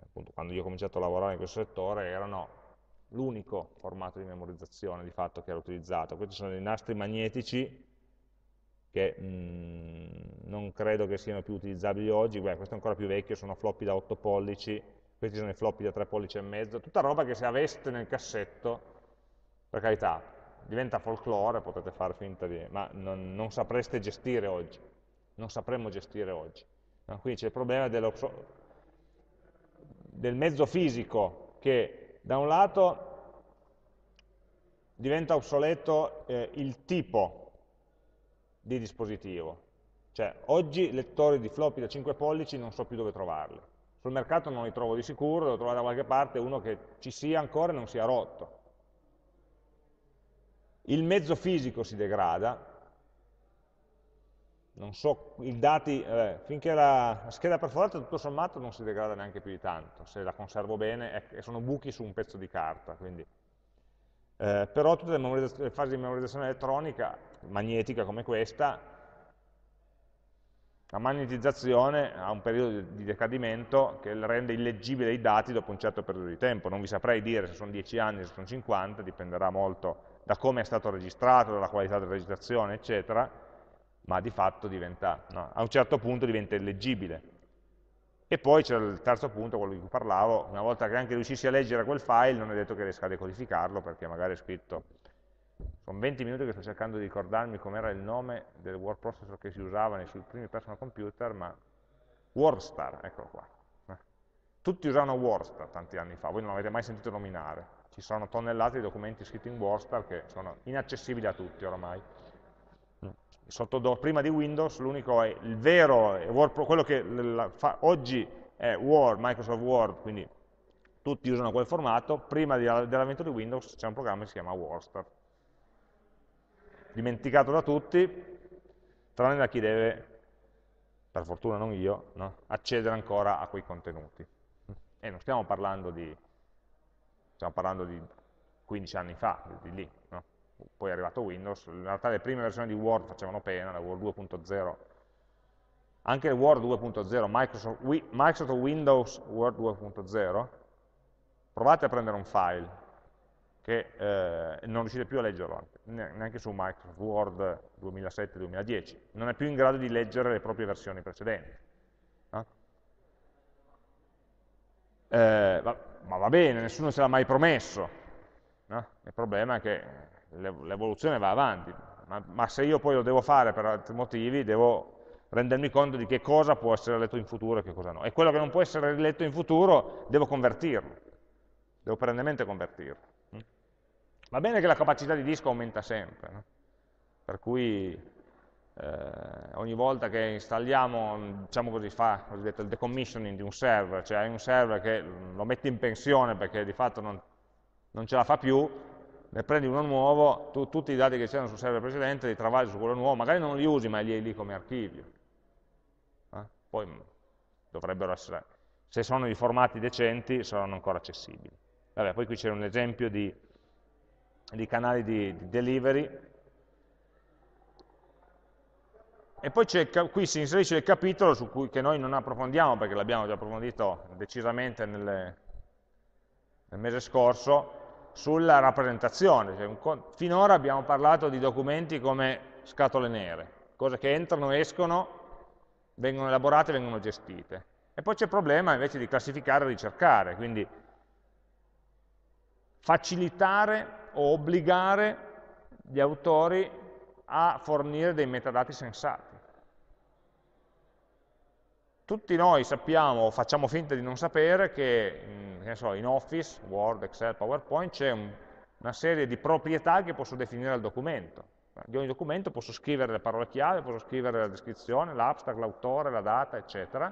appunto, quando io ho cominciato a lavorare in questo settore erano l'unico formato di memorizzazione di fatto che era utilizzato. Questi sono i nastri magnetici che mh, mhmm, non credo che siano più utilizzabili oggi, Beh, questo è ancora più vecchio, sono floppy da 8 pollici, questi sono i floppy da 3 pollici e mezzo, tutta roba che se aveste nel cassetto, per carità, diventa folklore, potete fare finta di... ma non, non sapreste gestire oggi, non sapremmo gestire oggi. No? Quindi c'è il problema del mezzo fisico che da un lato diventa obsoleto eh, il tipo di dispositivo. Cioè, oggi lettori di floppy da 5 pollici non so più dove trovarli. Sul mercato non li trovo di sicuro, devo trovare da qualche parte uno che ci sia ancora e non sia rotto. Il mezzo fisico si degrada, non so, i dati, eh, finché la, la, scheda perforata tutto sommato non si degrada neanche più di tanto, se la conservo bene, è, sono buchi su un pezzo di carta, quindi eh, però tutte le, le fasi di memorizzazione elettronica, magnetica come questa, la magnetizzazione ha un periodo di decadimento che rende illeggibile i dati dopo un certo periodo di tempo. Non vi saprei dire se sono 10 anni, se sono 50, dipenderà molto da come è stato registrato, dalla qualità della registrazione, eccetera, ma di fatto diventa, no, a un certo punto diventa illeggibile. E poi c'è il terzo punto, quello di cui parlavo, una volta che anche riuscissi a leggere quel file non è detto che riesca a decodificarlo perché magari è scritto... Sono 20 minuti che sto cercando di ricordarmi com'era il nome del word processor che si usava nei sui primi personal computer, ma WordStar, eccolo qua. Eh. Tutti usavano WordStar tanti anni fa, voi non l'avete mai sentito nominare. Ci sono tonnellate di documenti scritti in WordStar che sono inaccessibili a tutti oramai sotto, prima di Windows, l'unico è il vero, eh, Word, quello che fa, oggi è Word, Microsoft Word, quindi tutti usano quel formato, prima dell'avvento di Windows c'è un programma che si chiama Worster, dimenticato da tutti, tranne da chi deve, per fortuna non io, no? accedere ancora a quei contenuti. E non stiamo parlando di, stiamo parlando di 15 anni fa, di lì, no? poi è arrivato Windows, in realtà le prime versioni di Word facevano pena, la Word 2.0, anche il Word 2.0, Microsoft, Microsoft, Windows Word 2.0, provate a prendere un file che eh, non riuscite più a leggerlo, neanche su Microsoft Word 2007-2010, non è più in grado di leggere le proprie versioni precedenti. No? Eh, ma, va bene, nessuno se l'ha mai promesso, No? Il problema è che l'evoluzione va avanti, ma, ma, se io poi lo devo fare per altri motivi, devo rendermi conto di che cosa può essere letto in futuro e che cosa no. E quello che non può essere letto in futuro, devo convertirlo, devo perennemente convertirlo. Va bene che la capacità di disco aumenta sempre, no? per cui eh, ogni volta che installiamo, diciamo così, fa il decommissioning di un server, cioè hai un server che lo metti in pensione perché di fatto non, non ce la fa più, ne prendi uno nuovo, tu, tutti i dati che c'erano sul server precedente li travagli su quello nuovo, magari non li usi ma li hai lì come archivio. Eh? Poi dovrebbero essere, se sono di formati decenti, saranno ancora accessibili. Vabbè, poi qui c'è un esempio di, di canali di, di, delivery. E poi qui si inserisce il capitolo cui, che noi non approfondiamo perché l'abbiamo già approfondito decisamente nel, nel mese scorso, sulla rappresentazione. Cioè finora abbiamo parlato di documenti come scatole nere, cose che entrano, escono, vengono elaborate, vengono gestite. E poi c'è il problema invece di classificare e ricercare, quindi facilitare o obbligare gli autori a fornire dei metadati sensati. Tutti noi sappiamo, o facciamo finta di non sapere, che che ne so, in Office, Word, Excel, PowerPoint, c'è un, una serie di proprietà che posso definire al documento. Di ogni documento posso scrivere le parole chiave, posso scrivere la descrizione, l'abstract, l'autore, la data, eccetera.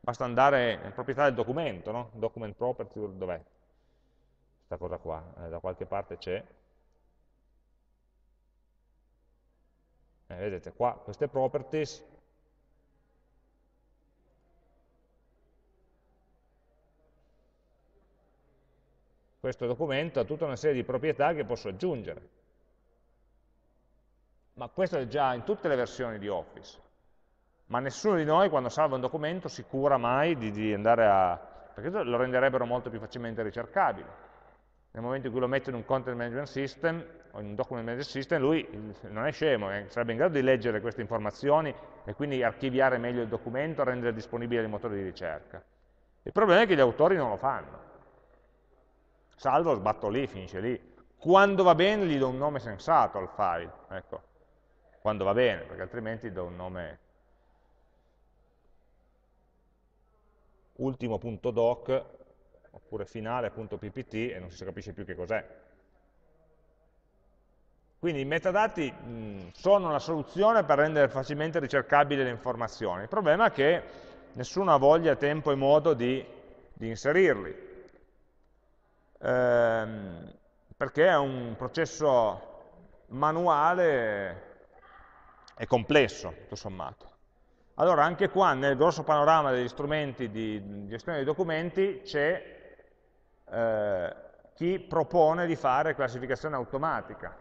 Basta andare in proprietà del documento, no? document property, dov'è? Questa cosa qua, eh, da qualche parte c'è. Eh, vedete, qua queste properties questo documento ha tutta una serie di proprietà che posso aggiungere. Ma questo è già in tutte le versioni di Office. Ma nessuno di noi quando salva un documento si cura mai di, di andare a... perché lo renderebbero molto più facilmente ricercabile. Nel momento in cui lo metto in un content management system o in un document management system, lui non è scemo, eh, sarebbe in grado di leggere queste informazioni e quindi archiviare meglio il documento, rendere disponibile il motore di ricerca. Il problema è che gli autori non lo fanno salvo, sbatto lì, finisce lì. Quando va bene gli do un nome sensato al file, ecco, quando va bene, perché altrimenti do un nome ultimo.doc oppure finale.ppt e non si capisce più che cos'è. Quindi i metadati mh, mm, sono la soluzione per rendere facilmente ricercabili le informazioni. Il problema è che nessuno ha voglia, tempo e modo di, di inserirli ehm, perché è un processo manuale e complesso, tutto sommato. Allora, anche qua, nel grosso panorama degli strumenti di gestione dei documenti, c'è eh, chi propone di fare classificazione automatica,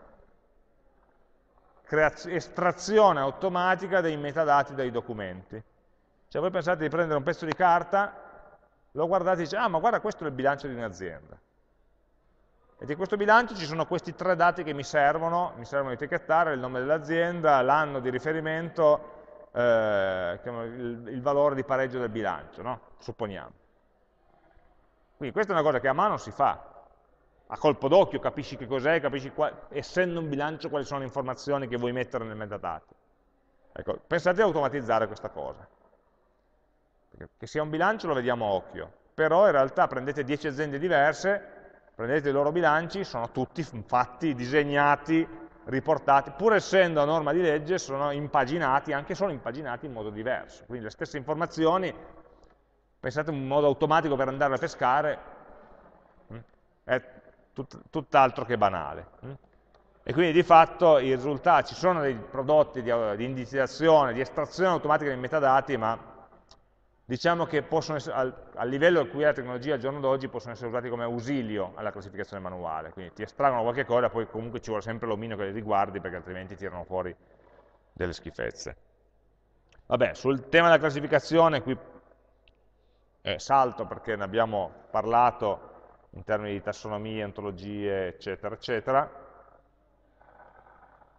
estrazione automatica dei metadati dei documenti. Cioè voi pensate di prendere un pezzo di carta, lo guardate e dice, ah ma guarda questo è il bilancio di un'azienda. E di questo bilancio ci sono questi tre dati che mi servono, mi servono etichettare il nome dell'azienda, l'anno di riferimento, eh, il, il, valore di pareggio del bilancio, no? supponiamo. Quindi questa è una cosa che a mano si fa, a colpo d'occhio capisci che cos'è, capisci essendo un bilancio quali sono le informazioni che vuoi mettere nel metadata. Ecco, pensate ad automatizzare questa cosa. Perché che sia un bilancio lo vediamo a occhio, però in realtà prendete 10 aziende diverse prendete i loro bilanci, sono tutti fatti, disegnati, riportati, pur essendo a norma di legge, sono impaginati, anche sono impaginati in modo diverso. Quindi le stesse informazioni, pensate un modo automatico per andare a pescare, mm, è tut, tutt'altro che banale. Mm. E quindi di fatto i risultati, ci sono dei prodotti di, di indicizzazione, di estrazione automatica dei metadati, ma diciamo che possono essere, al, al, livello a cui è la tecnologia al giorno d'oggi, possono essere usati come ausilio alla classificazione manuale, quindi ti estraggono qualche cosa, poi comunque ci vuole sempre l'omino che le riguardi, perché altrimenti tirano fuori delle schifezze. Vabbè, sul tema della classificazione, qui eh, salto perché ne abbiamo parlato in termini di tassonomie, ontologie, eccetera, eccetera,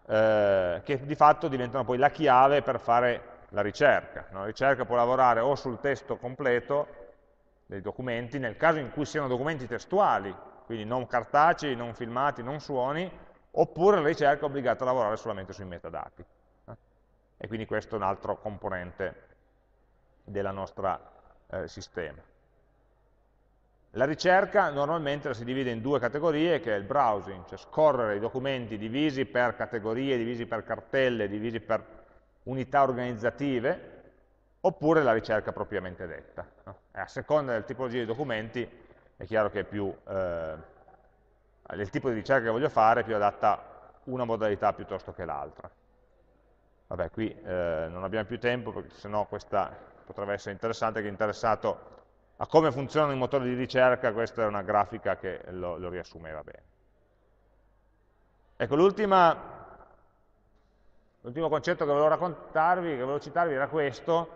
eh, che di fatto diventano poi la chiave per fare la ricerca. La ricerca può lavorare o sul testo completo dei documenti, nel caso in cui siano documenti testuali, quindi non cartacei, non filmati, non suoni, oppure la ricerca è obbligata a lavorare solamente sui metadati. E quindi questo è un altro componente della nostra eh, sistema. La ricerca normalmente la si divide in due categorie, che è il browsing, cioè scorrere i documenti divisi per categorie, divisi per cartelle, divisi per unità organizzative, oppure la ricerca propriamente detta. No? Eh, a seconda della tipologia di documenti è chiaro che è più, eh, il tipo di ricerca che voglio fare è più adatta una modalità piuttosto che l'altra. Vabbè, qui eh, non abbiamo più tempo, perché sennò questa potrebbe essere interessante, che è interessato a come funzionano i motori di ricerca, questa è una grafica che lo, lo riassumeva bene. Ecco, l'ultima L'ultimo concetto che volevo raccontarvi, che volevo citarvi, era questo,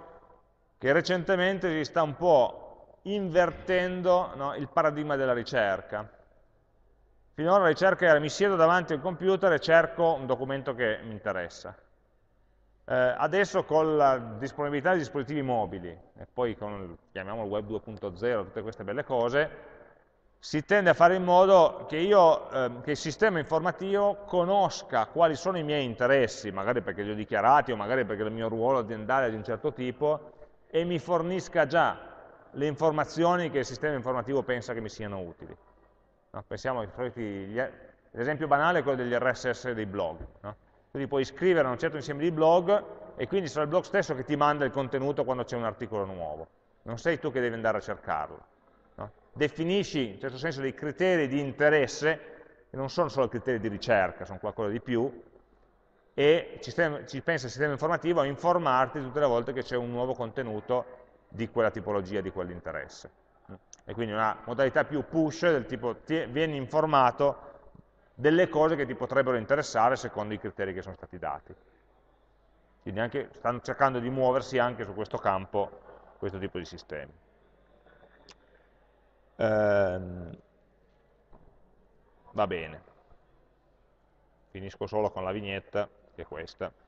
che recentemente si sta un po' invertendo no, il paradigma della ricerca. Finora la ricerca era mi siedo davanti al computer e cerco un documento che mi interessa. Eh, adesso con la disponibilità di dispositivi mobili e poi con, chiamiamolo web 2.0, tutte queste belle cose, si tende a fare in modo che, io, eh, che il sistema informativo conosca quali sono i miei interessi, magari perché li ho dichiarati o magari perché il mio ruolo aziendale è di un certo tipo, e mi fornisca già le informazioni che il sistema informativo pensa che mi siano utili. No? Pensiamo, l'esempio banale è quello degli RSS dei blog. No? Tu puoi iscrivere a un certo insieme di blog e quindi sarà il blog stesso che ti manda il contenuto quando c'è un articolo nuovo. Non sei tu che devi andare a cercarlo definisci in certo senso dei criteri di interesse, che non sono solo criteri di ricerca, sono qualcosa di più, e ci, ci pensa il sistema informativo a informarti tutte le volte che c'è un nuovo contenuto di quella tipologia, di quell'interesse. E quindi una modalità più push del tipo vieni informato delle cose che ti potrebbero interessare secondo i criteri che sono stati dati. Quindi anche, stanno cercando di muoversi anche su questo campo questo tipo di sistemi. Ehm, va bene. Finisco solo con la vignetta, che è questa.